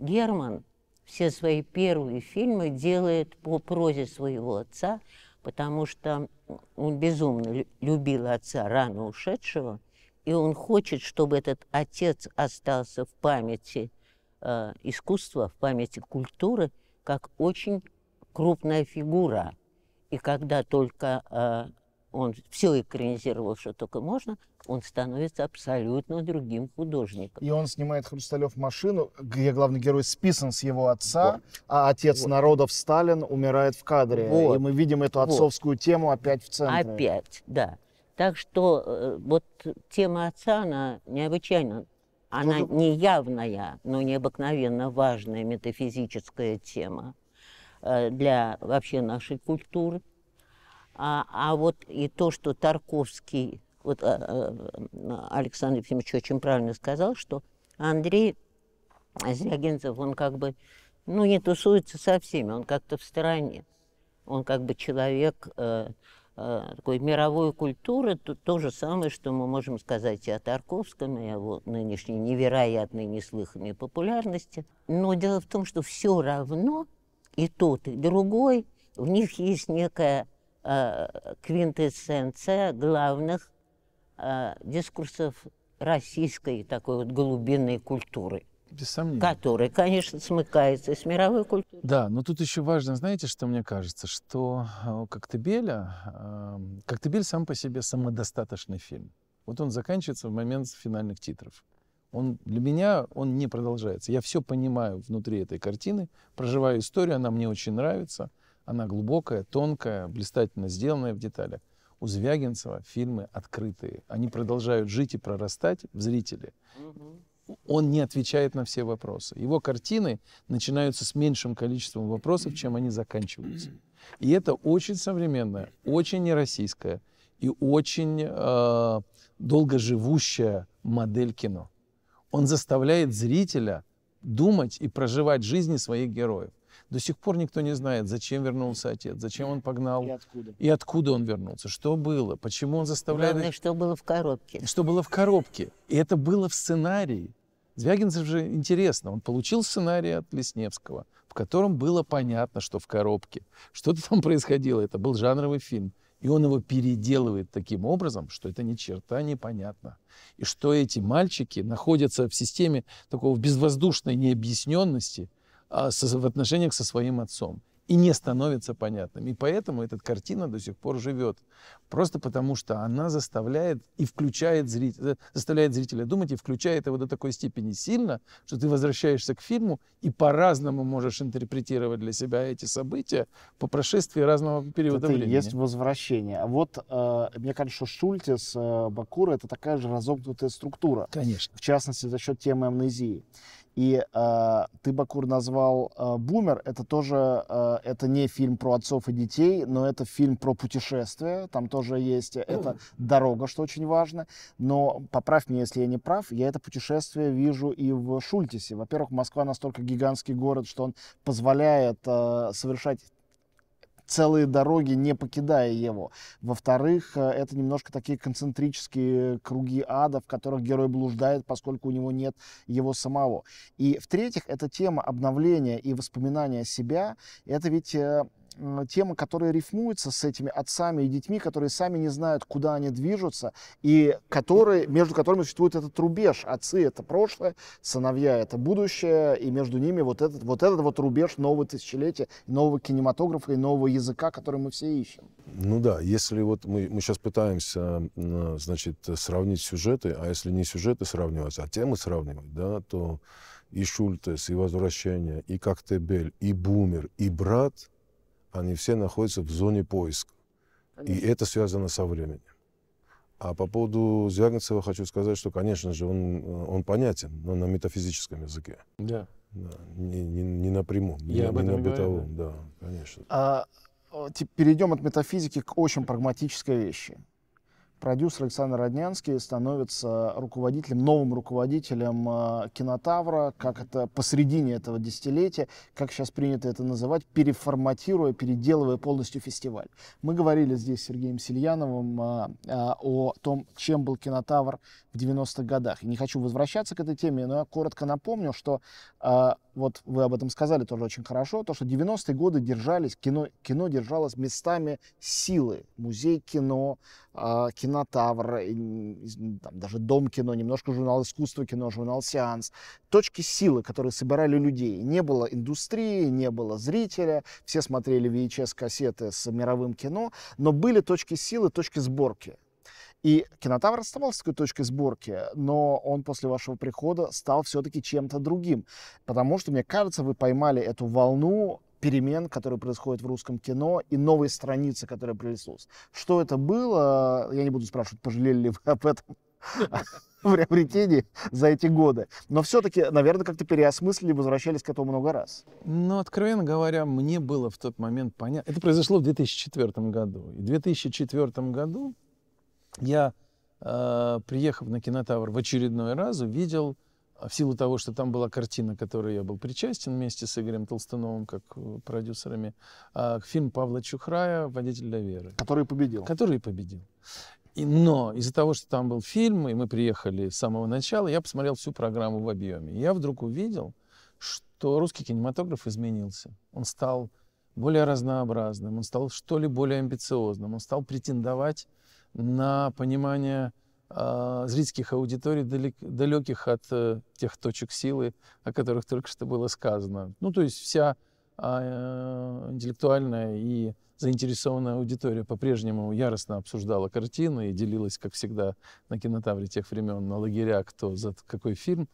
Герман все свои первые фильмы делает по прозе своего отца, потому что он безумно любил отца, рано ушедшего, и он хочет, чтобы этот отец остался в памяти э, искусства, в памяти культуры, как очень крупная фигура. И когда только э, он все экранизировал, что только можно, он становится абсолютно другим художником. И он снимает Хрусталев машину, где главный герой списан с его отца, вот. а отец вот. народов Сталин умирает в кадре. Вот. И мы видим эту отцовскую вот. тему опять в центре. Опять, да. Так что э, вот тема отца, она необычайно, она Тут... неявная, но необыкновенно важная метафизическая тема э, для вообще нашей культуры. А, а вот и то, что Тарковский, вот а, а, Александр Ефимович очень правильно сказал, что Андрей Звягинцев, он как бы, ну, не тусуется со всеми, он как-то в стороне. Он как бы человек э, э, такой мировой культуры, то, то же самое, что мы можем сказать и о Тарковском, и о его нынешней невероятной, неслыханной популярности. Но дело в том, что все равно и тот, и другой, в них есть некая Э, квинтэссенция главных э, дискурсов российской такой вот глубинной культуры. Без сомнения. Который, конечно, смыкается с мировой культурой. Да, но тут еще важно, знаете, что мне кажется, что у э, Коктебеля, Коктебель сам по себе самодостаточный фильм. Вот он заканчивается в момент финальных титров. Он для меня он не продолжается. Я все понимаю внутри этой картины, проживаю историю, она мне очень нравится – она глубокая, тонкая, блистательно сделанная в деталях. У Звягинцева фильмы открытые. Они продолжают жить и прорастать в зрителе. Он не отвечает на все вопросы. Его картины начинаются с меньшим количеством вопросов, чем они заканчиваются. И это очень современная, очень нероссийская и очень э, долгоживущая модель кино. Он заставляет зрителя думать и проживать жизни своих героев. До сих пор никто не знает, зачем вернулся отец, зачем он погнал. И откуда. И откуда он вернулся, что было, почему он заставляет... Главное, что было в коробке. Что было в коробке. И это было в сценарии. Звягинцев же интересно, он получил сценарий от Лесневского, в котором было понятно, что в коробке. Что-то там происходило, это был жанровый фильм. И он его переделывает таким образом, что это ни черта непонятно. И что эти мальчики находятся в системе такого безвоздушной необъясненности, а, в отношениях со своим отцом и не становится понятным. И поэтому эта картина до сих пор живет. Просто потому, что она заставляет и включает зрителя, э, заставляет зрителя думать и включает его до такой степени сильно, что ты возвращаешься к фильму и по-разному можешь интерпретировать для себя эти события по прошествии разного периода это времени. есть возвращение. А вот, э, мне кажется, что Шультис, э, Бакура – это такая же разомкнутая структура. Конечно. В частности, за счет темы амнезии. И э, ты, Бакур, назвал э, «Бумер». Это тоже, э, это не фильм про отцов и детей, но это фильм про путешествие. Там тоже есть, это дорога, что очень важно. Но поправь меня, если я не прав, я это путешествие вижу и в Шультисе. Во-первых, Москва настолько гигантский город, что он позволяет э, совершать целые дороги, не покидая его. Во-вторых, э, это немножко такие концентрические круги ада, в которых герой блуждает, поскольку у него нет его самого. И в-третьих, эта тема обновления и воспоминания себя, это ведь э, тема, которая рифмуется с этими отцами и детьми, которые сами не знают, куда они движутся, и которые, между которыми существует этот рубеж. Отцы — это прошлое, сыновья — это будущее, и между ними вот этот вот, этот вот рубеж нового тысячелетия, нового кинематографа и нового языка, который мы все ищем. Ну да, если вот мы, мы сейчас пытаемся, значит, сравнить сюжеты, а если не сюжеты сравнивать, а темы сравнивать, да, то и Шультес, и «Возвращение», и «Коктебель», и «Бумер», и «Брат» они все находятся в зоне поиска. Конечно. И это связано со временем. А по поводу Звягинцева хочу сказать, что, конечно же, он, э, он понятен, но на метафизическом языке. Да. да не, не, не напрямую, Я не, об этом не на бытовом, говорю, да, конечно. А, а перейдем от метафизики к очень прагматической вещи продюсер Александр Роднянский становится руководителем, новым руководителем э, кинотавра, как это посредине этого десятилетия, как сейчас принято это называть, переформатируя, переделывая полностью фестиваль. Мы говорили здесь с Сергеем Сильяновым э, э, о том, чем был кинотавр в 90-х годах. И не хочу возвращаться к этой теме, но я коротко напомню, что вот вы об этом сказали тоже очень хорошо, то, что 90-е годы держались, кино, кино держалось местами силы. Музей кино, э, кинотавр, э, там, даже дом кино, немножко журнал искусства кино, журнал сеанс. Точки силы, которые собирали людей. Не было индустрии, не было зрителя, все смотрели VHS-кассеты с мировым кино, но были точки силы, точки сборки и кинотавр оставался такой точкой сборки, но он после вашего прихода стал все-таки чем-то другим. Потому что, мне кажется, вы поймали эту волну перемен, которые происходят в русском кино, и новые страницы, которые прилесутся. Что это было, я не буду спрашивать, пожалели ли вы об этом в приобретении за эти годы. Но все-таки, наверное, как-то переосмыслили, возвращались к этому много раз. Ну, откровенно говоря, мне было в тот момент понятно. Это произошло в 2004 году. И в 2004 году я, э, приехав на кинотавр в очередной раз, увидел, а, в силу того, что там была картина, которой я был причастен вместе с Игорем Толстуновым, как э, продюсерами, а, фильм Павла Чухрая «Водитель для веры». Который победил. Который победил. И, но из-за того, что там был фильм, и мы приехали с самого начала, я посмотрел всю программу в объеме. И я вдруг увидел, что русский кинематограф изменился. Он стал более разнообразным, он стал что ли более амбициозным, он стал претендовать на понимание э, зрительских аудиторий, далек, далеких от э, тех точек силы, о которых только что было сказано. Ну, то есть вся а, э, интеллектуальная и заинтересованная аудитория по-прежнему яростно обсуждала картину и делилась, как всегда, на кинотавре тех времен, на лагеря, кто за какой фильм.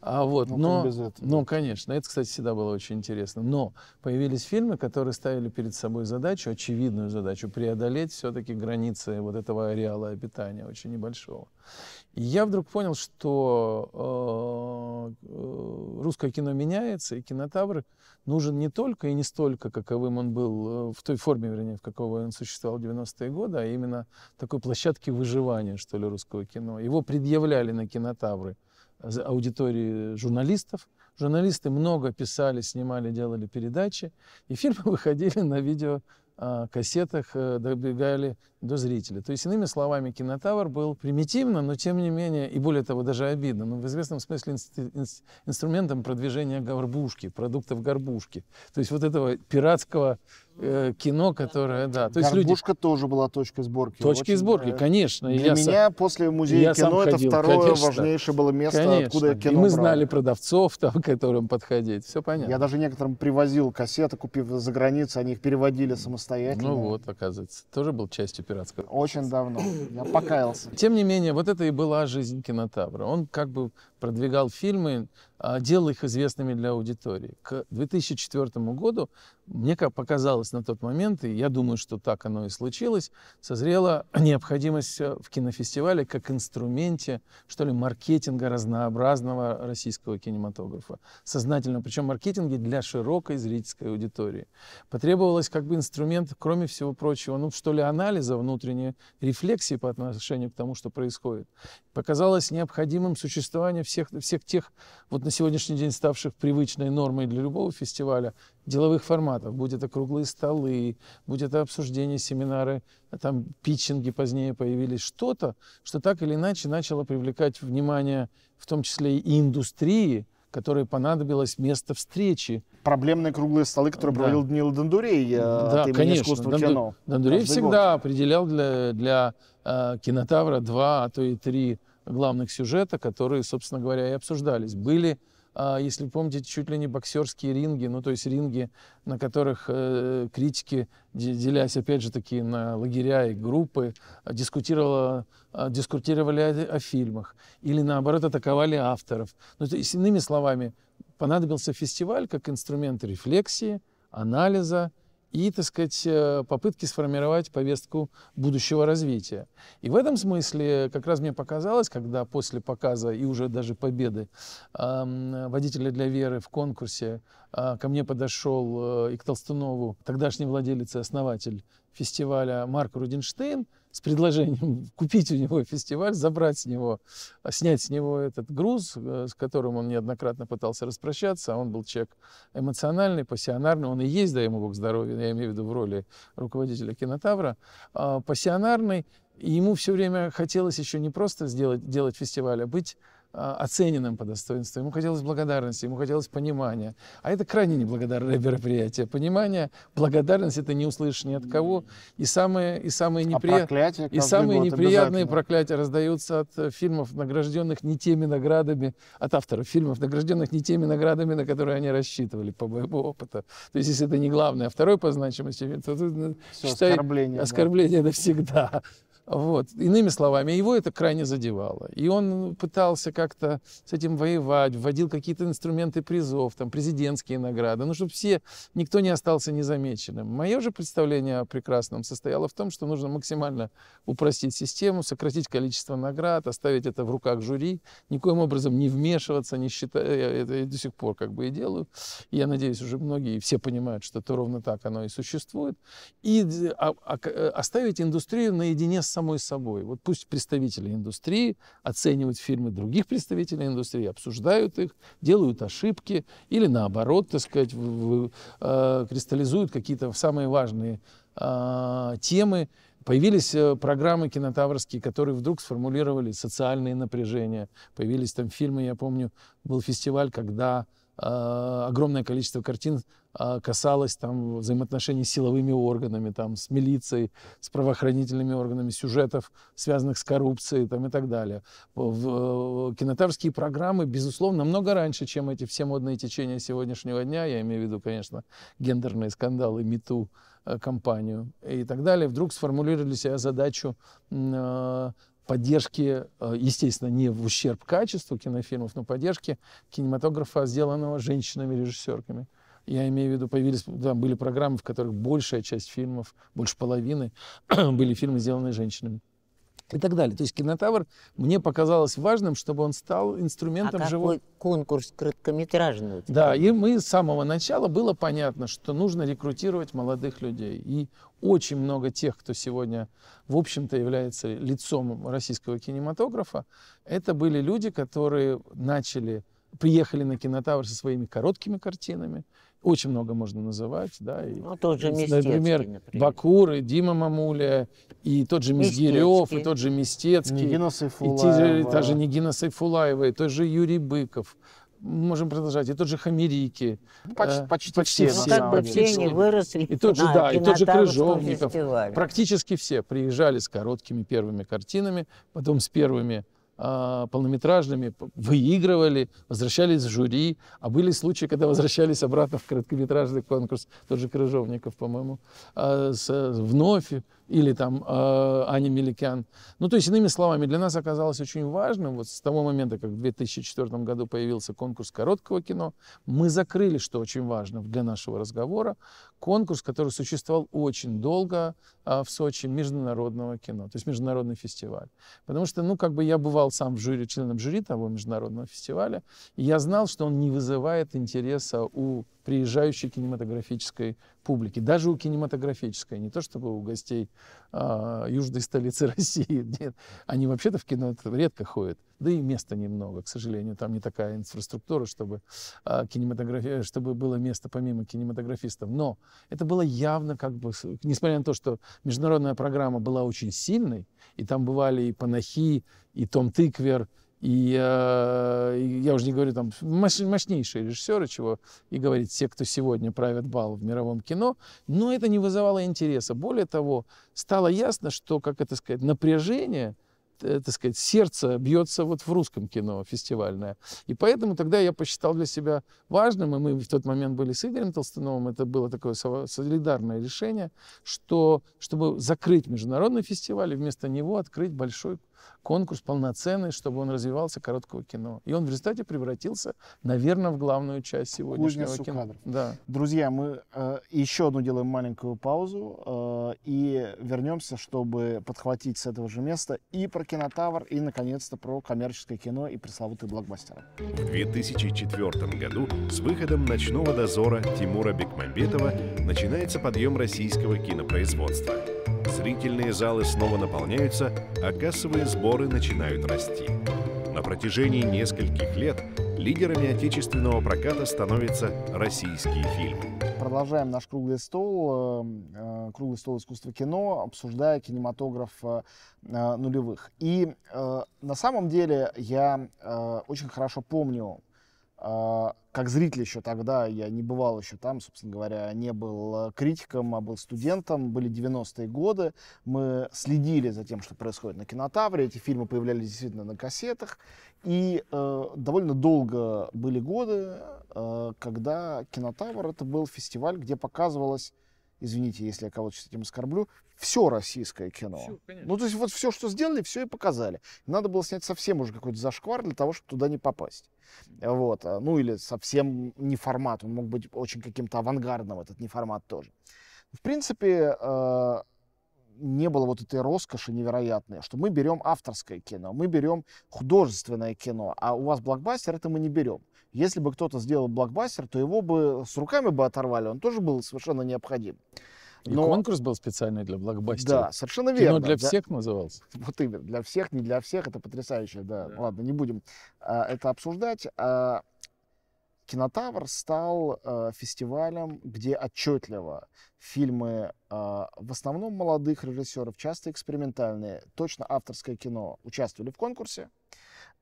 А вот, ну, но, но, конечно, это, кстати, всегда было очень интересно. Но появились фильмы, которые ставили перед собой задачу, очевидную задачу, преодолеть все-таки границы вот этого ареала обитания, очень небольшого я вдруг понял, что э, э, русское кино меняется, и кинотавр нужен не только и не столько, каковым он был, э, в той форме, вернее, в какого он существовал в 90-е годы, а именно такой площадки выживания, что ли, русского кино. Его предъявляли на кинотавры аудитории журналистов. Журналисты много писали, снимали, делали передачи, и фильмы выходили на видео а, кассетах э, добегали до зрителя. То есть, иными словами, кинотавр был примитивно, но тем не менее, и более того, даже обидно, но ну, в известном смысле инст- инст- инструментом продвижения горбушки, продуктов горбушки. То есть вот этого пиратского э, кино, которое, да. То есть Горбушка люди... тоже была точкой сборки. Точкой сборки, э, конечно. Для я меня сам... после музея я кино это второе конечно. важнейшее было место, конечно. откуда я кино И мы брал. знали продавцов, там, к которым подходить, все понятно. Я даже некоторым привозил кассеты, купив за границей, они их переводили самостоятельно. Ну вот, оказывается, тоже был частью пиратского. Очень давно. Я покаялся. Тем не менее, вот это и была жизнь кинотавра. Он как бы продвигал фильмы, а, делал их известными для аудитории. К 2004 году, мне как показалось на тот момент, и я думаю, что так оно и случилось, созрела необходимость э, в кинофестивале как инструменте, что ли, маркетинга разнообразного российского кинематографа. Сознательно, причем маркетинге для широкой зрительской аудитории. Потребовалось как бы инструмент, кроме всего прочего, ну, что ли, анализа внутренней рефлексии по отношению к тому, что происходит показалось необходимым существование всех, всех тех, вот на сегодняшний день ставших привычной нормой для любого фестиваля, деловых форматов. Будь это круглые столы, будь это обсуждения, семинары, а там питчинги позднее появились. Что-то, что так или иначе начало привлекать внимание, в том числе и индустрии, которой понадобилось место встречи. Проблемные круглые столы, которые да. проводил Даниил Дондурей э, да, от имени конечно. искусства Донду... кино. Дондурей Каждый всегда год. определял для, для э, кинотавра два, а то и три главных сюжета, которые, собственно говоря, и обсуждались. Были а, если вы помните, чуть ли не боксерские ринги, ну то есть ринги, на которых э, критики, делясь опять же таки на лагеря и группы, а, дискутировала, а, дискутировали о фильмах или наоборот атаковали авторов. Ну то есть иными словами, понадобился фестиваль как инструмент рефлексии, анализа, и, так сказать, э, попытки сформировать повестку будущего развития. И в этом смысле как раз мне показалось, когда после показа и уже даже победы водителя для веры в конкурсе а, ко мне подошел э, и к Толстунову тогдашний владелец и основатель фестиваля Марк Рудинштейн, с предложением купить у него фестиваль, забрать с него, а, снять с него этот груз, э, с которым он неоднократно пытался распрощаться. Он был человек эмоциональный, пассионарный. Он и есть, да ему бог здоровья, я имею в виду в роли руководителя кинотавра, а, пассионарный. И ему все время хотелось еще не просто сделать, делать фестиваль, а быть а, оцененным по достоинству, ему хотелось благодарности, ему хотелось понимания. А это крайне неблагодарное мероприятие. Понимание, благодарность – это не услышишь ни от кого. И самые, и самые, а непри... а и самые неприятные проклятия раздаются от э, фильмов, награжденных не теми наградами, от авторов фильмов, награжденных не теми наградами, на которые они рассчитывали по боевому опыту. То есть, если это не главное, а второй по значимости, то тут, ну, Все, считай, оскорбление, оскорбление да. навсегда. Вот. Иными словами, его это крайне задевало. И он ну, пытался как-то с этим воевать, вводил какие-то инструменты призов, там, президентские награды, ну, чтобы все, никто не остался незамеченным. Мое же представление о прекрасном состояло в том, что нужно максимально упростить систему, сократить количество наград, оставить это в руках жюри, никоим образом не вмешиваться, не считать, э, я это я до сих пор как бы и делаю. я надеюсь, уже многие, все понимают, что это ровно так оно и существует. И а, а, э, оставить индустрию наедине с самой собой. Вот пусть представители индустрии оценивают фильмы других представителей индустрии, обсуждают их, делают ошибки или наоборот, так сказать, в, в, э, кристаллизуют какие-то самые важные э, темы. Появились э, программы кинотаврские, которые вдруг сформулировали социальные напряжения. Появились там фильмы, я помню, был фестиваль, когда э, огромное количество картин а, касалось там, взаимоотношений с силовыми органами, там, с милицией, с правоохранительными органами, сюжетов, связанных с коррупцией там, и так далее. В, в, э, кинотаврские программы, безусловно, намного раньше, чем эти все модные течения сегодняшнего дня, я имею в виду, конечно, гендерные скандалы, мету, э, компанию и так далее, вдруг сформулировали себе задачу а, поддержки, э, естественно, не в ущерб качеству кинофильмов, но поддержки кинематографа, сделанного женщинами-режиссерками. Я имею в виду, появились, да, были программы, в которых большая часть фильмов, больше половины, были фильмы, сделанные женщинами и так далее. То есть кинотавр мне показалось важным, чтобы он стал инструментом а живого... какой конкурс короткометражный? Да, и мы с самого начала было понятно, что нужно рекрутировать молодых людей. И очень много тех, кто сегодня, в общем-то, является лицом российского кинематографа, это были люди, которые начали, приехали на кинотавр со своими короткими картинами, очень много можно называть, да. И, ну, тот же Местецкий, например, например, Бакур, Дима Мамуля, и тот же Мизгирев, и тот же Мистецкий, Нигина И те, та же Нигина Сайфулаева, и тот же Юрий Быков. Мы можем продолжать. И тот же Хамерики. Ну, почти, э, почти, почти все. все. Ну, как бы все они выросли и тот же, на, да, и тот же Крыжовников. Практически все приезжали с короткими первыми картинами, потом с первыми а, полнометражными, выигрывали, возвращались в жюри, а были случаи, когда возвращались обратно в короткометражный конкурс, тот же Крыжовников, по-моему, а, вновь, или там а, Аня Меликян. Ну, то есть, иными словами, для нас оказалось очень важным, вот с того момента, как в 2004 году появился конкурс короткого кино, мы закрыли, что очень важно для нашего разговора, конкурс, который существовал очень долго а, в Сочи, международного кино, то есть международный фестиваль. Потому что, ну, как бы я бывал сам в жюри, членом жюри того международного фестиваля, и я знал, что он не вызывает интереса у приезжающей кинематографической публики, даже у кинематографической, не то чтобы у гостей а, южной столицы России, нет, они вообще-то в кино редко ходят да и места немного, к сожалению, там не такая инфраструктура, чтобы, э, а, кинематография, чтобы было место помимо кинематографистов. Но это было явно как бы, несмотря на то, что международная программа была очень сильной, и там бывали и Панахи, и Том Тыквер, и э, я уже не говорю там мощнейшие режиссеры, чего и говорить все, кто сегодня правят бал в мировом кино, но это не вызывало интереса. Более того, стало ясно, что, как это сказать, напряжение – Э, так сказать, сердце бьется вот в русском кино фестивальное. И поэтому тогда я посчитал для себя важным, и мы в тот момент были с Игорем Толстуновым, это было такое солидарное решение, что чтобы закрыть международный фестиваль и вместо него открыть большой конкурс полноценный, чтобы он развивался короткого кино. И он в результате превратился, наверное, в главную часть сегодняшнего кино. Да. Друзья, мы э, еще одну делаем маленькую паузу э, и вернемся, чтобы подхватить с этого же места и про кинотавр, и, наконец-то, про коммерческое кино и пресловутые блокбастеры. В 2004 году с выходом «Ночного дозора» Тимура Бекмамбетова начинается подъем российского кинопроизводства – Зрительные залы снова наполняются, а кассовые сборы начинают расти. На протяжении нескольких лет лидерами отечественного проката становятся российские фильмы. Продолжаем наш круглый стол, эм, э, круглый стол искусства кино, обсуждая кинематограф э, э, нулевых. И на самом деле я очень хорошо помню а, как зритель еще тогда, я не бывал еще там, собственно говоря, не был э, критиком, а был студентом. Были 90-е годы, мы следили за тем, что происходит на кинотавре. Эти фильмы появлялись действительно на кассетах. И э, довольно долго были годы, э, когда кинотавр это был фестиваль, где показывалось извините, если я кого-то с этим оскорблю, все российское кино. Все, ну, то есть вот все, что сделали, все и показали. Надо было снять совсем уже какой-то зашквар для того, чтобы туда не попасть. Вот. А, ну, или совсем не формат. Он мог быть очень каким-то авангардным, этот не формат тоже. В принципе, а, не было вот этой роскоши невероятной, что мы берем авторское кино, мы берем художественное кино, а у вас блокбастер это мы не берем. Если бы кто-то сделал блокбастер, то его бы с руками бы оторвали, он тоже был совершенно необходим. И конкурс был специальный для блокбастера. Да, совершенно верно. Кино для всех назывался. Вот именно, для всех, не для всех, это потрясающе, да. да. Ладно, не будем а, это обсуждать. А, Кинотавр стал э, фестивалем, где отчетливо фильмы э, в основном молодых режиссеров, часто экспериментальные, точно авторское кино участвовали в конкурсе.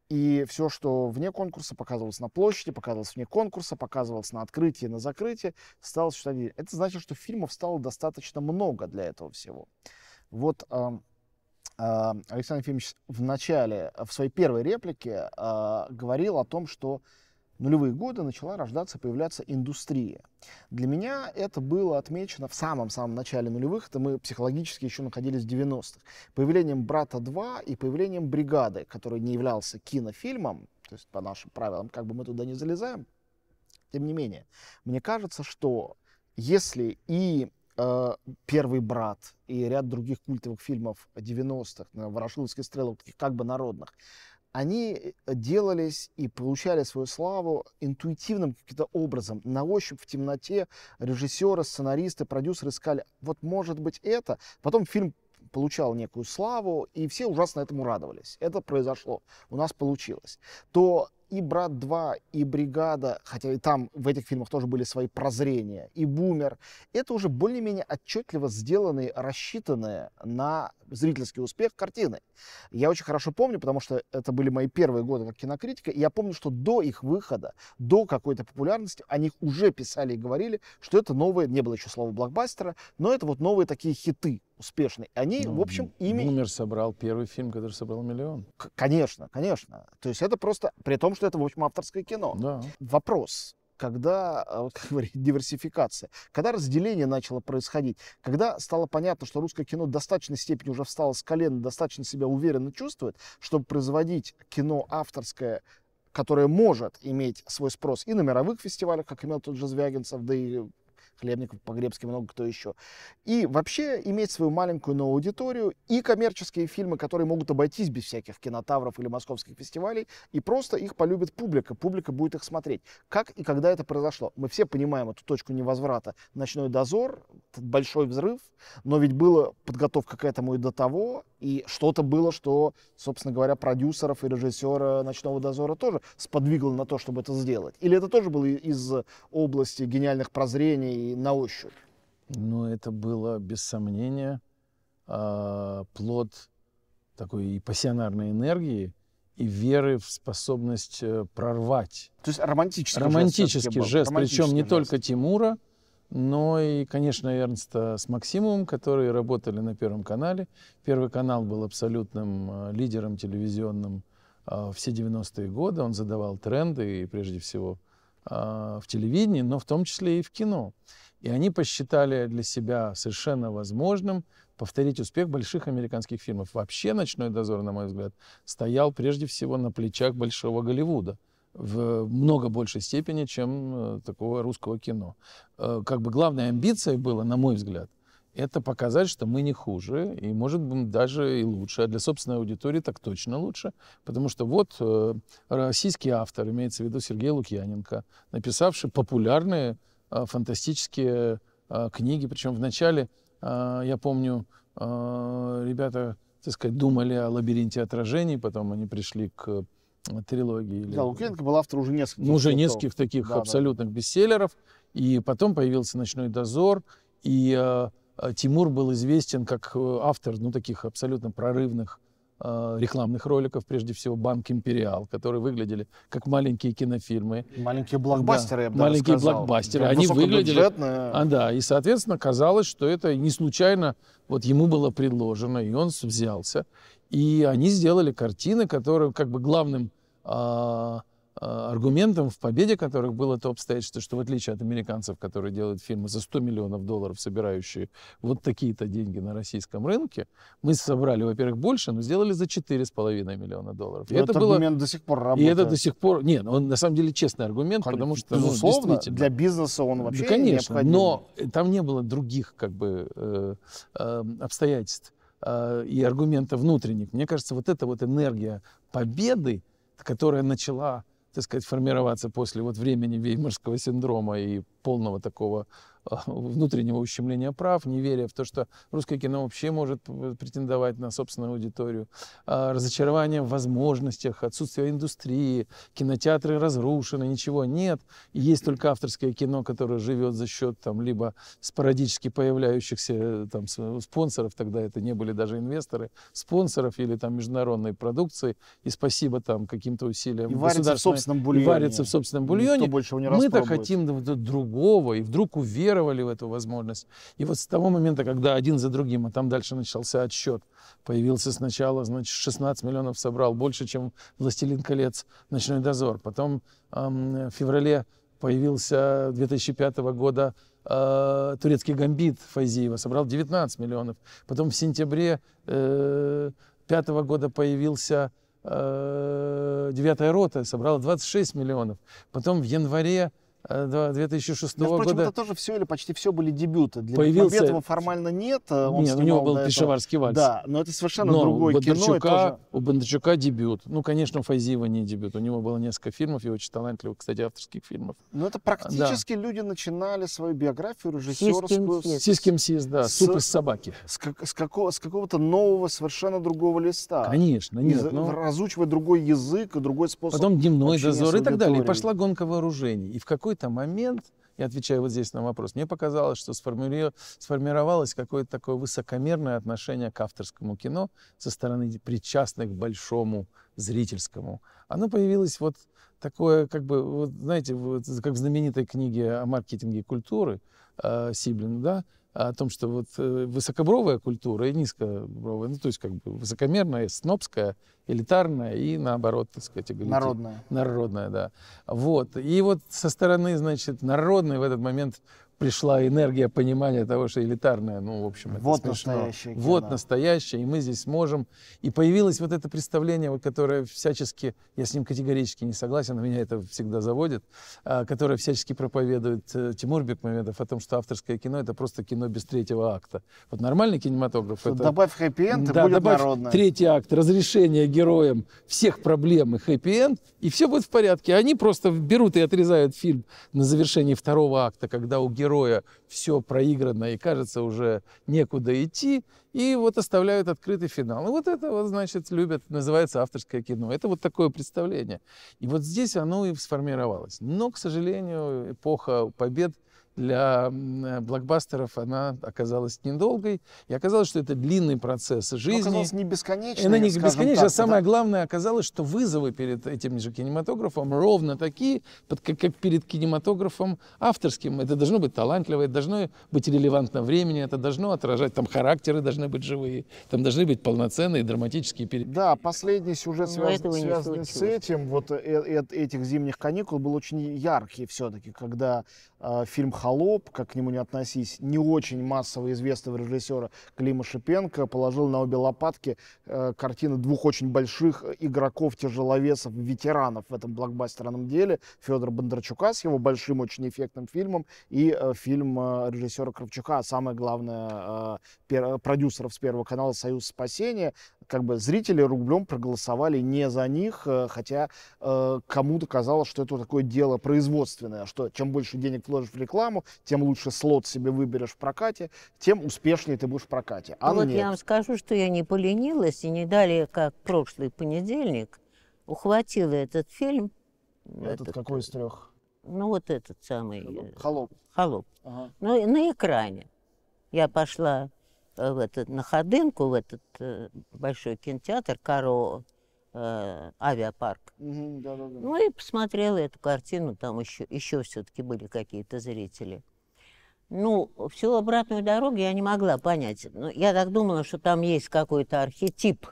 И все, что вне конкурса, показывалось на площади, показывалось вне конкурса, показывалось на открытии, на закрытии, стало считать. Это значит, что фильмов стало достаточно много для этого всего. Вот э, э, Александр Ефимович в начале, в своей первой реплике э, говорил о том, что нулевые годы начала рождаться, появляться индустрия. Для меня это было отмечено в самом-самом начале нулевых, это мы психологически еще находились в 90-х, появлением «Брата 2» и появлением «Бригады», который не являлся кинофильмом, то есть по нашим правилам как бы мы туда не залезаем, тем не менее, мне кажется, что если и э, «Первый брат» и ряд других культовых фильмов 90-х, «Ворошиловские стрелы», таких как бы народных, они э, делались и получали свою славу интуитивным каким-то образом. На ощупь в темноте режиссеры, сценаристы, продюсеры искали, вот может быть это. Потом фильм получал некую славу, и все ужасно этому радовались. Это произошло, у нас получилось. То и «Брат 2», и «Бригада», хотя и там в этих фильмах тоже были свои прозрения, и «Бумер», это уже более-менее отчетливо сделанные, рассчитанные на зрительский успех картины. Я очень хорошо помню, потому что это были мои первые годы как кинокритика, и я помню, что до их выхода, до какой-то популярности, о них уже писали и говорили, что это новые, не было еще слова блокбастера, но это вот новые такие хиты, успешный. Они, ну, в общем, ими... Бумер собрал первый фильм, который собрал миллион. К- конечно, конечно. То есть это просто, при том, что это, в общем, авторское кино. Да. Вопрос, когда, э, как говорит, диверсификация, когда разделение начало происходить, когда стало понятно, что русское кино в достаточной степени уже встало с колен, достаточно себя уверенно чувствует, чтобы производить кино авторское, которое может иметь свой спрос и на мировых фестивалях, как имел тот же Звягинцев, да и Хлебников, Погребский, много кто еще. И вообще иметь свою маленькую, но аудиторию, и коммерческие фильмы, которые могут обойтись без всяких кинотавров или московских фестивалей, и просто их полюбит публика, публика будет их смотреть. Как и когда это произошло? Мы все понимаем эту точку невозврата. Ночной дозор, большой взрыв, но ведь была подготовка к этому и до того, и что-то было, что, собственно говоря, продюсеров и режиссера «Ночного дозора» тоже сподвигло на то, чтобы это сделать. Или это тоже было из области гениальных прозрений и на ощупь? Ну, это было, без сомнения, а, плод такой и пассионарной энергии, и веры в способность э, прорвать. То есть романтический, романтический жест, жест романтический причем не жест. только Тимура, но и, конечно, Эрнста с Максимумом, которые работали на Первом канале. Первый канал был абсолютным э, лидером телевизионным а, все 90-е годы. Он задавал тренды и, прежде всего, а, в телевидении, но в том числе и в кино. И они посчитали для себя совершенно возможным повторить успех больших американских фильмов. Вообще «Ночной дозор», на мой взгляд, стоял прежде всего на плечах большого Голливуда в много большей степени, чем э, такого русского кино. Э, как бы главной амбицией было, на мой взгляд, это показать, что мы не хуже, и, может быть, даже и лучше. А для собственной аудитории так точно лучше. Потому что вот э, российский автор, имеется в виду Сергей Лукьяненко, написавший популярные э, фантастические э, книги. Причем вначале, э, я помню, э, ребята, так сказать, думали о лабиринте отражений, потом они пришли к э, трилогии. Да, или... Лукьяненко был автор уже нескольких. Ну, уже нескольких таких да, абсолютных да. бестселлеров. И потом появился «Ночной дозор», и... Э, Э, Тимур был известен как э, автор ну, таких абсолютно прорывных э, рекламных роликов, прежде всего «Банк Империал», которые выглядели как маленькие кинофильмы. Маленькие блокбастеры, да, я бы Маленькие сказал. блокбастеры. Прям Они выглядели... А, да, и, соответственно, казалось, что это не случайно вот ему было предложено, и он взялся. И они сделали картины, которые как бы главным а, а, аргументом в победе которых было то обстоятельство, что в отличие от американцев, которые делают фильмы за 100 миллионов долларов, собирающие вот такие-то деньги на российском рынке, мы собрали, во-первых, больше, но сделали за 4,5 миллиона долларов. И ну, этот это аргумент было... до сих пор работает. И это до сих пор... Нет, ну, он на самом деле честный аргумент, Конечно, потому что... Ну, безусловно, ну, действительно... для бизнеса он вообще да, конечно, необходим. но там не было других как бы э, э, обстоятельств э, и аргументов внутренних. Мне кажется, вот эта вот энергия победы, которая начала так сказать, формироваться после вот времени веймарского синдрома и полного такого а, внутреннего ущемления прав, не веря в то, что русское кино вообще может претендовать на собственную аудиторию, а, разочарование в возможностях, отсутствие индустрии, кинотеатры разрушены, ничего нет, есть только авторское кино, которое живет за счет там либо спорадически появляющихся э, там спонсоров, тогда это не были даже инвесторы, спонсоров или там международной продукции, и спасибо там каким-то усилиям и варится в собственном бульоне. И варится в собственном бульоне. Мы-то хотим другого, и вдруг уверен веровали в эту возможность. И вот с того момента, когда один за другим, а там дальше начался отсчет, появился сначала, значит, 16 миллионов собрал, больше, чем «Властелин колец», «Ночной дозор». Потом эм, в феврале появился 2005 года э, турецкий гамбит Файзиева, собрал 19 миллионов. Потом в сентябре 2005 э, года появился э, «Девятая рота», собрала 26 миллионов. Потом в январе 2006 э, Но, впрочем, года. это тоже все или почти все были дебюты. Для появился... Бекмамбетова формально нет. Э, он нет, у него был «Пешеварский вальс». Да, но это совершенно но другое у кино. И тоже... У Бондарчука дебют. Ну, конечно, у Фазиева не дебют. У него было несколько фильмов, и очень талантливых, кстати, авторских фильмов. Но ну, это практически да. люди начинали свою биографию режиссерскую. Сиським сис, да, с... суп из собаки. С, как, с, какого, с какого-то нового, совершенно другого листа. Конечно, нет. Из... Ну. Но... Разучивая другой язык и другой способ Потом дневной дозор и так далее. И пошла гонка вооружений. И в какой какой-то момент, я отвечаю вот здесь на вопрос, мне показалось, что сформировалось какое-то такое высокомерное отношение к авторскому кино со стороны причастных к большому зрительскому. Оно появилось вот такое, как бы, вот, знаете, вот, как в знаменитой книге о маркетинге культуры э, Сиблин, да, о том, что вот э, высокобровая культура и низкобровая, ну, то есть как бы высокомерная, снобская, элитарная и наоборот, так сказать, эгалити... народная. Народная, да. Вот. И вот со стороны, значит, народной в этот момент пришла энергия понимания того, что элитарное, ну, в общем, это вот смешно. Настоящее кино. Вот настоящее, и мы здесь можем. И появилось вот это представление, вот, которое всячески, я с ним категорически не согласен, меня это всегда заводит, а, которое всячески проповедует э, Тимур Бекмамедов о том, что авторское кино — это просто кино без третьего акта. Вот нормальный кинематограф что это... Добавь хэппи-энд, да, и будет добавь народное. третий акт, разрешение героям всех проблем и хэппи-энд, и все будет в порядке. Они просто берут и отрезают фильм на завершении второго акта, когда у героя героя все проиграно и кажется уже некуда идти, и вот оставляют открытый финал. И вот это вот, значит, любят, называется авторское кино. Это вот такое представление. И вот здесь оно и сформировалось. Но, к сожалению, эпоха побед – для э, блокбастеров она оказалась недолгой. И оказалось, что это длинный процесс ну, жизни. оказалось не бесконечной. Она не бесконечная. а самое да. главное оказалось, что вызовы перед этим же кинематографом ровно такие, под, как, как перед кинематографом авторским. Это должно быть талантливо, это должно быть релевантно времени, это должно отражать, там характеры должны быть живые, там должны быть полноценные драматические перед. Да, последний сюжет, связ... Ну, связанный с этим, вот э -э этих зимних каникул, был очень яркий все-таки, когда Э, фильм «Холоп», как к нему не относись, не очень массово известного режиссера Клима Шипенко, положил на обе лопатки э, картины двух очень больших игроков-тяжеловесов, ветеранов в этом блокбастерном деле, Федора Бондарчука с его большим, очень эффектным фильмом и э, фильм э, режиссера Кравчука, а самое главное, э, пер, э, продюсеров с Первого канала «Союз спасения», как бы зрители рублем проголосовали не за них, э, хотя э, кому-то казалось, что это такое дело производственное, что чем больше денег вложено вложишь в рекламу, тем лучше слот себе выберешь в прокате, тем успешнее ты будешь в прокате. А вот нет. я вам скажу, что я не поленилась и не далее, как прошлый понедельник, ухватила этот фильм. Этот, этот какой из трех? Ну, вот этот самый. Э, Холоп. Холоп. Ага. Ну, на экране. Я пошла э, в этот, на Ходынку, в этот э, большой кинотеатр Каро э, авиапарк. Угу, да, да, да. Ну и посмотрела эту картину, там еще, еще все-таки были какие-то зрители. Ну, всю обратную дорогу я не могла понять. Но ну, я так думала, что там есть какой-то архетип,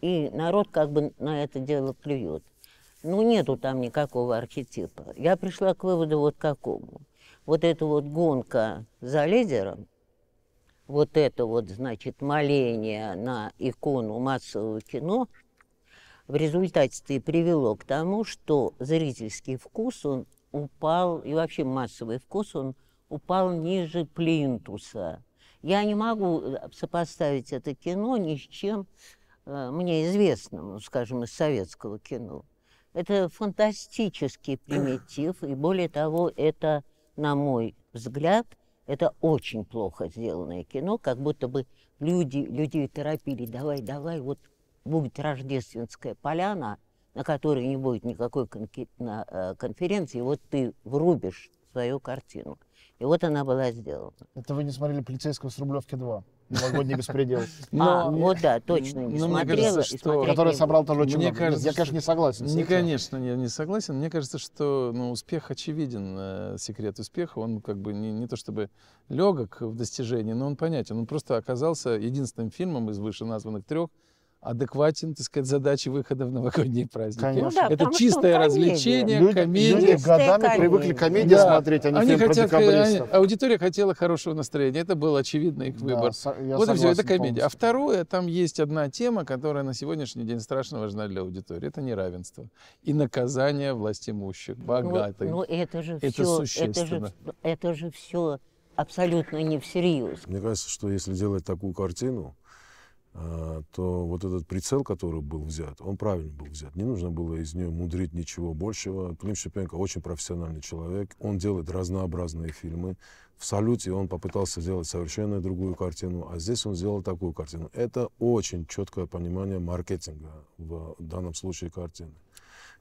и народ как бы на это дело клюет. Ну, нету там никакого архетипа. Я пришла к выводу вот какому. Вот эта вот гонка за лидером, вот это вот, значит, моление на икону массового кино – в результате это и привело к тому, что зрительский вкус, он упал, и вообще массовый вкус, он упал ниже плинтуса. Я не могу э, сопоставить это кино ни с чем э, мне известным, ну, скажем, из советского кино. Это фантастический примитив, и более того, это, на мой взгляд, это очень плохо сделанное кино, как будто бы люди, людей торопили, давай, давай, вот будет рождественская поляна, на которой не будет никакой э, конференции, вот ты врубишь свою картину. И вот она была сделана. Это вы не смотрели «Полицейского с Рублевки 2»? Новогодний беспредел. Но, а, вот да, точно, не но ну, смотрела. кажется, что... Который собрал тоже очень мне много. Кажется, Нет, я, конечно, не согласен. Не, конечно, я не согласен. Мне кажется, что ну, успех очевиден, э, секрет успеха. Он как бы не, не то чтобы легок в достижении, но он понятен. Он просто оказался единственным фильмом из вышеназванных трех, адекватен, так сказать, задачи выхода в новогодние праздники. Конечно. Ну, да, это чистое развлечение, люди, комедия. Люди годами комедия. привыкли комедию да. смотреть, а не они хотят, они, Аудитория хотела хорошего настроения, это был очевидный их выбор. Да, вот и все, это комедия. А полностью. А второе, там есть одна тема, которая на сегодняшний день страшно важна для аудитории. Это неравенство и наказание власть имущих, ну, ну, богатых. Ну, ну это же это все, существенно. Это же, это же все абсолютно не всерьез. Мне кажется, что если делать такую картину, а, то вот этот прицел, который был взят, он правильно был взят. Не нужно было из нее мудрить ничего большего. Клим Шипенко очень профессиональный человек. Он делает разнообразные фильмы. В «Салюте» он попытался сделать совершенно другую картину, а здесь он сделал такую картину. Это очень четкое понимание маркетинга в данном случае картины.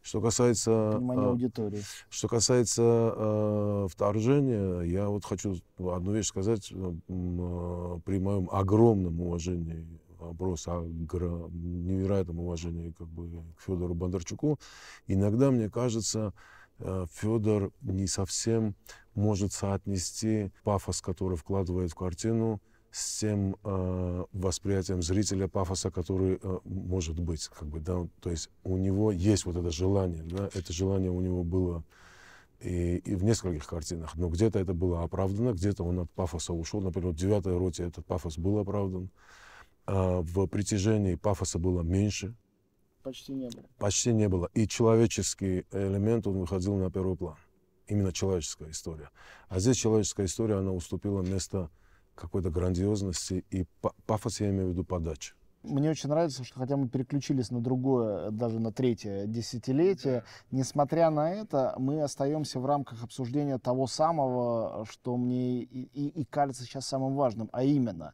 Что касается... Понимание а, аудитории. Что касается э, вторжения, я вот хочу одну вещь сказать э, при моем огромном уважении вопрос о невероятном уважении как бы, к Федору Бондарчуку. Иногда, мне кажется, э, Федор не совсем может соотнести пафос, который вкладывает в картину, с тем э, восприятием зрителя пафоса, который э, может быть, как бы, да, то есть у него есть вот это желание, да, это желание у него было и, и в нескольких картинах, но где-то это было оправдано, где-то он от пафоса ушел, например, в девятой роте этот пафос был оправдан, а, в притяжении пафоса было меньше. Почти не было. Почти не было. И человеческий элемент, он выходил на первый план. Именно человеческая история. А здесь человеческая история, она уступила место какой-то грандиозности и пафос, я имею в виду, подачи. Мне очень нравится, что хотя мы переключились на другое, даже на третье десятилетие, несмотря на это, мы остаемся в рамках обсуждения того самого, что мне и, и, и кажется сейчас самым важным, а именно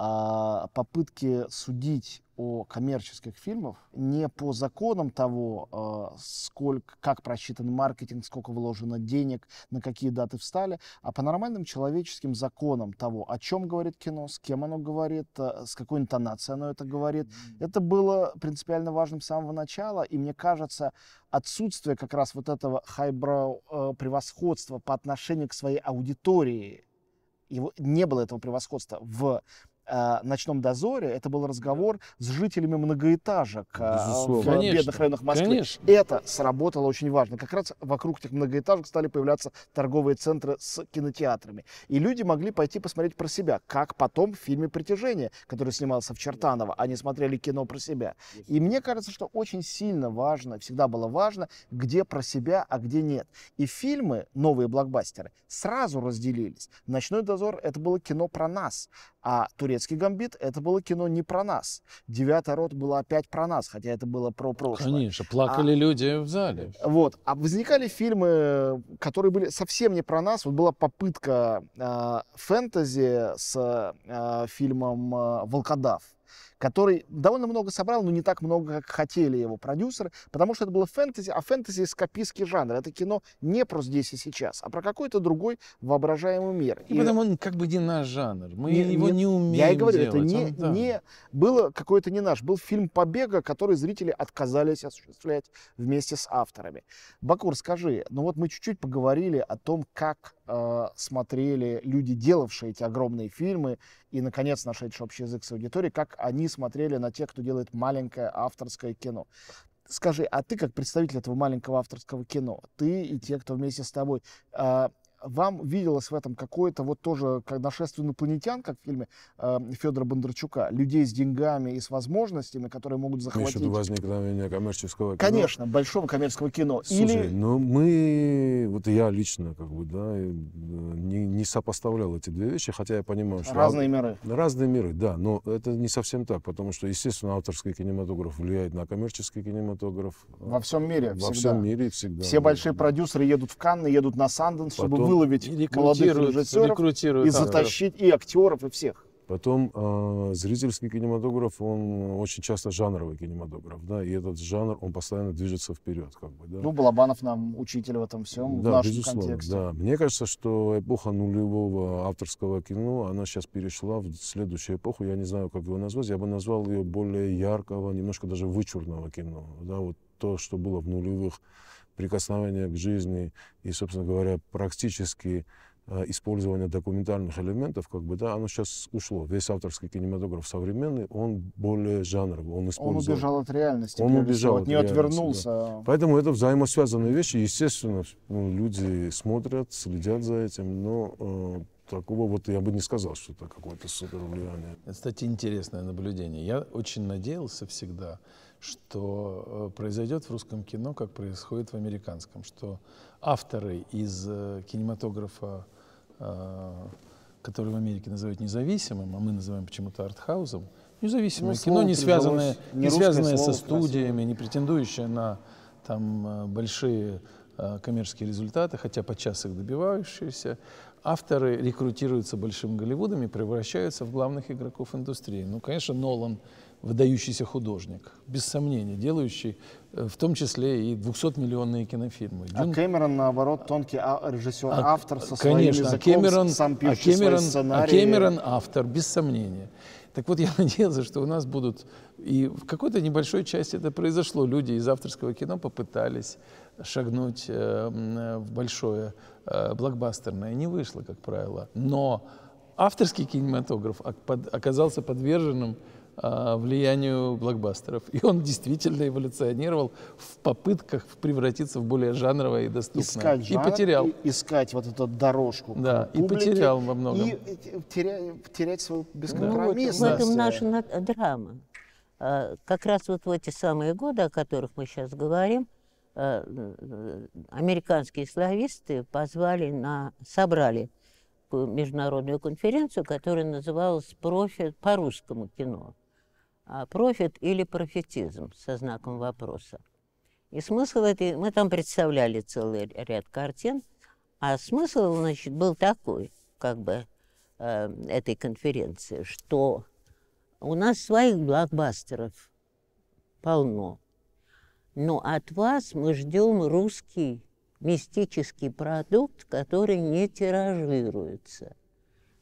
а попытки судить о коммерческих фильмах не по законам того, а, сколько, как просчитан маркетинг, сколько вложено денег, на какие даты встали, а по нормальным человеческим законам того, о чем говорит кино, с кем оно говорит, а, с какой интонацией оно это говорит. Это было принципиально важным с самого начала, и мне кажется, отсутствие как раз вот этого хайброу а, превосходства по отношению к своей аудитории, его, не было этого превосходства в Э, «Ночном дозоре» это был разговор с жителями многоэтажек э, в конечно, бедных районах Москвы. Конечно. Это сработало очень важно. Как раз вокруг этих многоэтажек стали появляться торговые центры с кинотеатрами. И люди могли пойти посмотреть про себя, как потом в фильме «Притяжение», который снимался в Чертаново, они смотрели кино про себя. И мне кажется, что очень сильно важно, всегда было важно, где про себя, а где нет. И фильмы, новые блокбастеры, сразу разделились. «Ночной дозор» — это было кино про нас, а «Турецкий «Турецкий гамбит» — это было кино не про нас. «Девятая рот» было опять про нас, хотя это было про прошлое. Конечно, а плакали а, люди в зале. Вот. А возникали фильмы, которые были совсем не про нас. Вот была попытка э, фэнтези с э, фильмом э, «Волкодав» который довольно много собрал, но не так много, как хотели его продюсеры, потому что это было фэнтези, а фэнтези – эскапистский жанр. Это кино не про здесь и сейчас, а про какой-то другой воображаемый мир. И, и потом он как бы не наш жанр, мы не, его не, не умеем Я и говорю, делать. это не, он, да. не было какой-то не наш. Был фильм «Побега», который зрители отказались осуществлять вместе с авторами. Бакур, скажи, ну вот мы чуть-чуть поговорили о том, как э, смотрели люди, делавшие эти огромные фильмы, и, наконец, нашедшие общий язык с аудиторией, как они смотрели на тех, кто делает маленькое авторское кино. Скажи, а ты как представитель этого маленького авторского кино, ты и те, кто вместе с тобой, а, вам виделось в этом какое-то вот тоже как нашествие инопланетян, как в фильме э, Федора Бондарчука, людей с деньгами и с возможностями, которые могут ну, захватить... Еще возникновение коммерческого кино. Конечно, большого коммерческого кино. Слушай, Или... Ну, но мы, вот я лично как бы, да, э, не, не сопоставлял эти две вещи, хотя я понимаю, что... Разные миры. Разные миры, да, но это не совсем так, потому что, естественно, авторский кинематограф влияет на коммерческий кинематограф. Во всем мире Во всегда. всем мире всегда. Все да, большие да. продюсеры едут в Канны, едут на Санденс, чтобы выловить молодых режиссеров и затащить и актеров, и всех. Потом э, зрительский кинематограф, он очень часто жанровый кинематограф, да, и этот жанр, он постоянно движется вперед, как бы, да. Ну, Балабанов нам учитель в этом всем, да, в нашем безусловно, контексте. Да, мне кажется, что эпоха нулевого авторского кино, она сейчас перешла в следующую эпоху, я не знаю, как его назвать, я бы назвал ее более яркого, немножко даже вычурного кино, да, вот то, что было в нулевых прикосновение к жизни и, собственно говоря, практически э, использование документальных элементов, как бы, да, оно сейчас ушло. Весь авторский кинематограф современный, он более жанровый, он использует... Он убежал от реальности. Он убежал от, не нее отвернулся. Да. Поэтому это взаимосвязанные вещи. Естественно, ну, люди смотрят, следят за этим, но э, такого вот я бы не сказал, что это какое-то супер влияние. Это, кстати, интересное наблюдение. Я очень надеялся всегда, что э, произойдет в русском кино, как происходит в американском, что авторы из э, кинематографа, э, который в Америке называют независимым, а мы называем почему-то артхаузом, независимое ну, кино, не связанное, не связанное со студиями, красиво. не претендующее на там, большие коммерческие результаты, хотя подчас их добивающиеся, авторы рекрутируются большим Голливудом и превращаются в главных игроков индустрии. Ну, конечно, Нолан выдающийся художник, без сомнения, делающий э, в том числе и 200-миллионные кинофильмы. А Кэмерон, наоборот, тонкий а... режиссер, а... автор со конечно, своим языком, а Кэмерон, сам а пишет а Кэмерон, свои сценарии. А Кэмерон автор, без сомнения. Так вот, я надеялся, что у нас будут, и в какой-то небольшой части это произошло, люди из авторского кино попытались шагнуть э, э в большое э, блокбастерное, не вышло, как правило. Но авторский кинематограф оказался подверженным а, влиянию блокбастеров. И он действительно эволюционировал в попытках превратиться в более жанровое и доступное. Искать жанр, и потерял. И искать вот эту дорожку. Да, публике, и потерял во многом. И теря, терять свою бескомпромиссность. Да. Ну, вот в этом наша драма. А, как раз вот в эти самые годы, о которых мы сейчас говорим, а, американские слависты позвали на... собрали международную конференцию, которая называлась «Профи по русскому кино». А, профит или профитизм со знаком вопроса. И смысл этой... Мы там представляли целый ряд картин, а смысл, значит, был такой, как бы, э, этой конференции, что у нас своих блокбастеров полно. Но от вас мы ждем русский мистический продукт, который не тиражируется.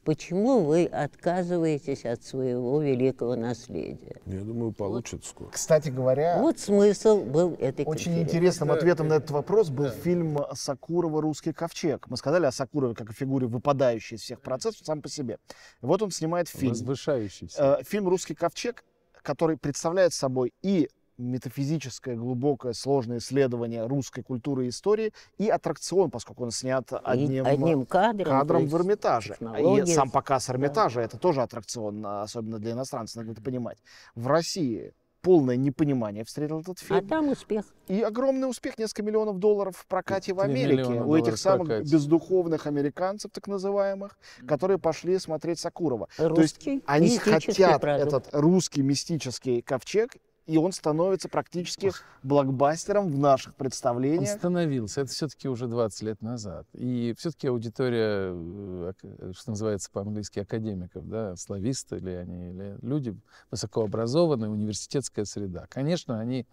Почему вы отказываетесь от своего великого наследия? Я думаю, получится скоро. Кстати говоря... Вот смысл был этой Очень интересным да, ответом да, на этот вопрос был да. фильм Сакурова «Русский ковчег». Мы сказали о Сакурове как о фигуре, выпадающей из всех процессов сам по себе. Вот он снимает фильм. Возвышающийся. Э, фильм «Русский ковчег» который представляет собой и метафизическое, глубокое, сложное исследование русской культуры и истории и аттракцион, поскольку он снят одним, одним кадром, кадром в Эрмитаже. И сам показ Эрмитажа да. это тоже аттракцион, а, особенно для иностранцев, надо это понимать. В России полное непонимание встретил этот а фильм. А там успех. И огромный успех, несколько миллионов долларов в прокате в Америке. У этих самых прокате. бездуховных американцев, так называемых, которые пошли смотреть Сакурова. Русский То есть они хотят продукт. этот русский мистический ковчег и он становится практически блокбастером в наших представлениях. Он становился, это все-таки уже 20 лет назад. И все-таки аудитория, э, что называется по-английски, академиков, да, слависты или они, или люди высокообразованные, университетская среда. Конечно, они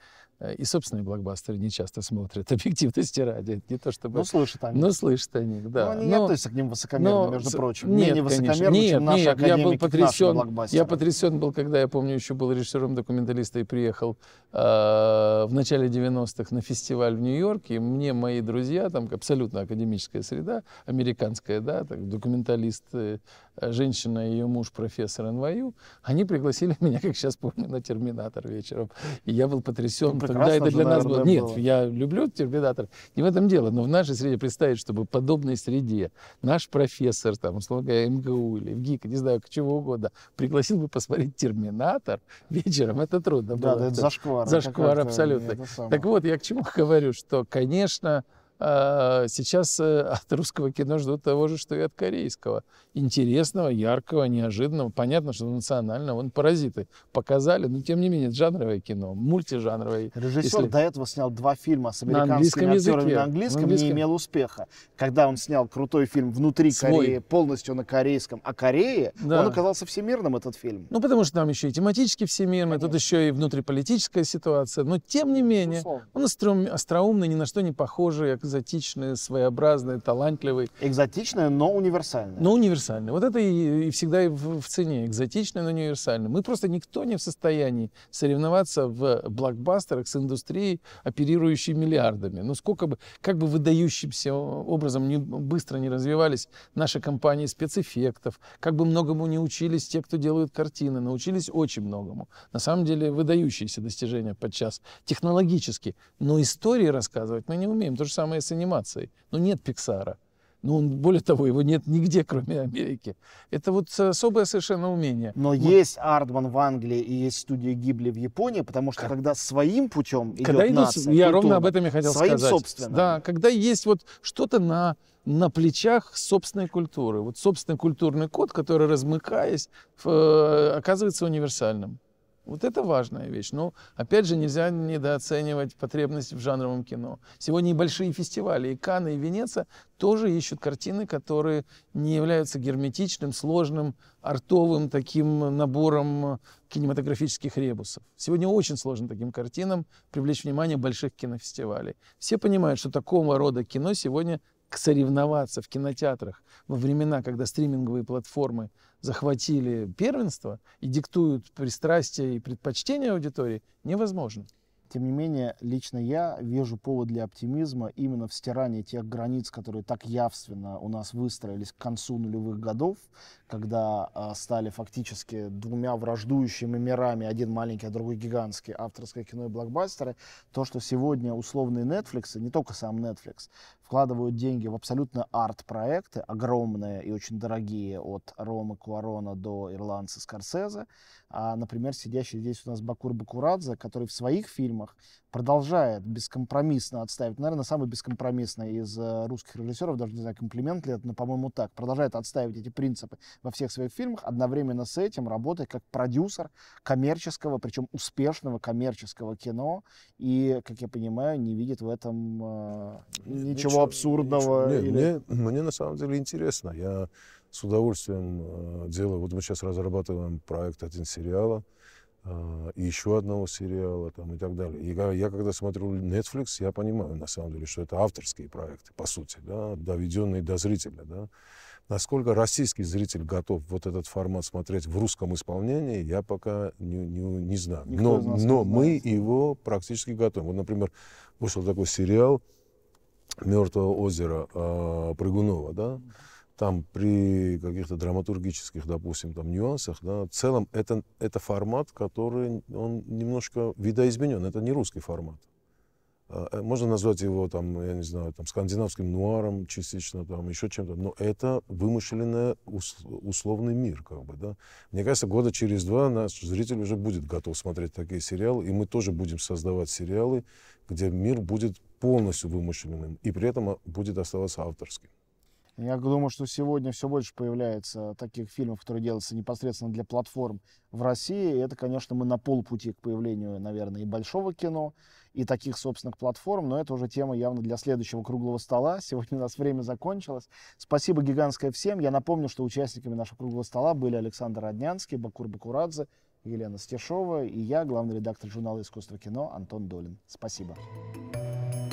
Э, и собственные блокбастеры не часто смотрят, объективности ради. Это не то чтобы... ну слышат о ну Но слышат о них, да. Но ну, они но, не относятся к ним высокомерно, но, между прочим. Нет, Менее высокомерно, нет, чем наши я был потрясен, Я потрясен был, когда, я помню, еще был режиссером-документалиста и приехал э, в начале 90-х на фестиваль в Нью-Йорке. И мне мои друзья, там абсолютно академическая среда, американская, да, так, документалист, э, женщина и ее муж, профессор НВЮ, они пригласили меня, как сейчас помню, на «Терминатор» вечером. И я был потрясен, да это для нас было... Нет, было. я люблю терминатор. Не в этом дело. Но в нашей среде представить, чтобы в подобной среде наш профессор, там, условно говоря, МГУ или ВГИК, не знаю, к чего угодно, пригласил бы посмотреть терминатор вечером, это трудно да, было. Да, это зашквар. Зашквар, абсолютно. Так вот, я к чему говорю, что, конечно, а, сейчас э, от русского кино ждут того же, что и от корейского. Интересного, яркого, неожиданного. Понятно, что национального. Он паразиты показали, но тем не менее, жанровое кино, мультижанровое. Режиссер если... до этого снял два фильма с американскими на актерами на английском, и не имел успеха. Когда он снял крутой фильм «Внутри Свой. Кореи», полностью на корейском, о Корее, да. он оказался всемирным, этот фильм. Ну, потому что там еще и тематически всемирный, Конечно. тут еще и внутриполитическая ситуация. Но тем не ну, менее, Безусловно. он остроумный, ни на что не похожий, экзотичная, своеобразная, талантливый. Экзотичная, но универсальная. Но универсальная. Вот это и, и всегда и в, в цене. Экзотичная, но универсальная. Мы просто никто не в состоянии соревноваться в блокбастерах с индустрией, оперирующей миллиардами. Но ну, сколько бы, как бы выдающимся образом не, быстро не развивались наши компании спецэффектов, как бы многому не учились те, кто делают картины, научились очень многому. На самом деле выдающиеся достижения подчас технологически. Но истории рассказывать мы не умеем. То же самое самое с анимацией. Но нет Пиксара. Ну, более того, его нет нигде, кроме Америки. Это вот э, особое совершенно умение. Но вот. есть Ардман в Англии и есть студия Гибли в Японии, потому что как... когда своим путем идет когда идут, нация, я культура, ровно об этом и хотел своим сказать. собственным. Да, когда есть вот что-то на на плечах собственной культуры. Вот собственный культурный код, который, размыкаясь, э, оказывается универсальным. Вот это важная вещь. Но, опять же, нельзя недооценивать потребность в жанровом кино. Сегодня и большие фестивали, и Канны, и Венеция тоже ищут картины, которые не являются герметичным, сложным, артовым таким набором кинематографических ребусов. Сегодня очень сложно таким картинам привлечь внимание больших кинофестивалей. Все понимают, что такого рода кино сегодня соревноваться в кинотеатрах во времена, когда стриминговые платформы захватили первенство и диктуют пристрастия и предпочтения аудитории, невозможно. Тем не менее, лично я вижу повод для оптимизма именно в стирании тех границ, которые так явственно у нас выстроились к концу нулевых годов, когда а, стали фактически двумя враждующими мирами, один маленький, а другой гигантский, авторское кино и блокбастеры, то, что сегодня условные Netflix, и не только сам Netflix, вкладывают деньги в абсолютно арт-проекты, огромные и очень дорогие, от Ромы Куарона до ирландца Скорсезе. А, например, сидящий здесь у нас Бакур Бакурадзе, который в своих фильмах продолжает бескомпромиссно отстаивать, ну, наверное, самый бескомпромиссный из э, русских режиссеров, даже не знаю, комплимент ли это, но, по-моему, так, продолжает отстаивать эти принципы во всех своих фильмах, одновременно с этим работая как продюсер коммерческого, причем успешного коммерческого кино, и, как я понимаю, не видит в этом э, ничего ничего, абсурдного? Ничего. Нет, или... мне, мне на самом деле интересно. Я с удовольствием э, делаю. Вот мы сейчас разрабатываем проект один сериала э, и еще одного сериала там, и так далее. И я, я когда смотрю Netflix, я понимаю на самом деле, что это авторские проекты, по сути, да, доведенные до зрителя. Да. Насколько российский зритель готов вот этот формат смотреть в русском исполнении, я пока не, не, не знаю. Никто но но не мы его практически готовим. Вот, например, вышел такой сериал Мертвого озера э, Прыгунова, да, там при каких-то драматургических, допустим, там нюансах, да, в целом это, это формат, который, он немножко видоизменен, это не русский формат. А, э, можно назвать его, там, я не знаю, там, скандинавским нуаром частично, там, еще чем-то, но это вымышленный условный мир, как бы, да. Мне кажется, года через два наш зритель уже будет готов смотреть такие сериалы, и мы тоже будем создавать сериалы, где мир будет полностью вымышленным и при этом будет оставаться авторским. Я думаю, что сегодня все больше появляется таких фильмов, которые делаются непосредственно для платформ в России. И это, конечно, мы на полпути к появлению, наверное, и большого кино, и таких собственных платформ. Но это уже тема явно для следующего круглого стола. Сегодня у нас время закончилось. Спасибо гигантское всем. Я напомню, что участниками нашего круглого стола были Александр Роднянский, Бакур Бакурадзе, Елена Стешова и я, главный редактор журнала «Искусство кино» Антон Долин. Спасибо. Спасибо.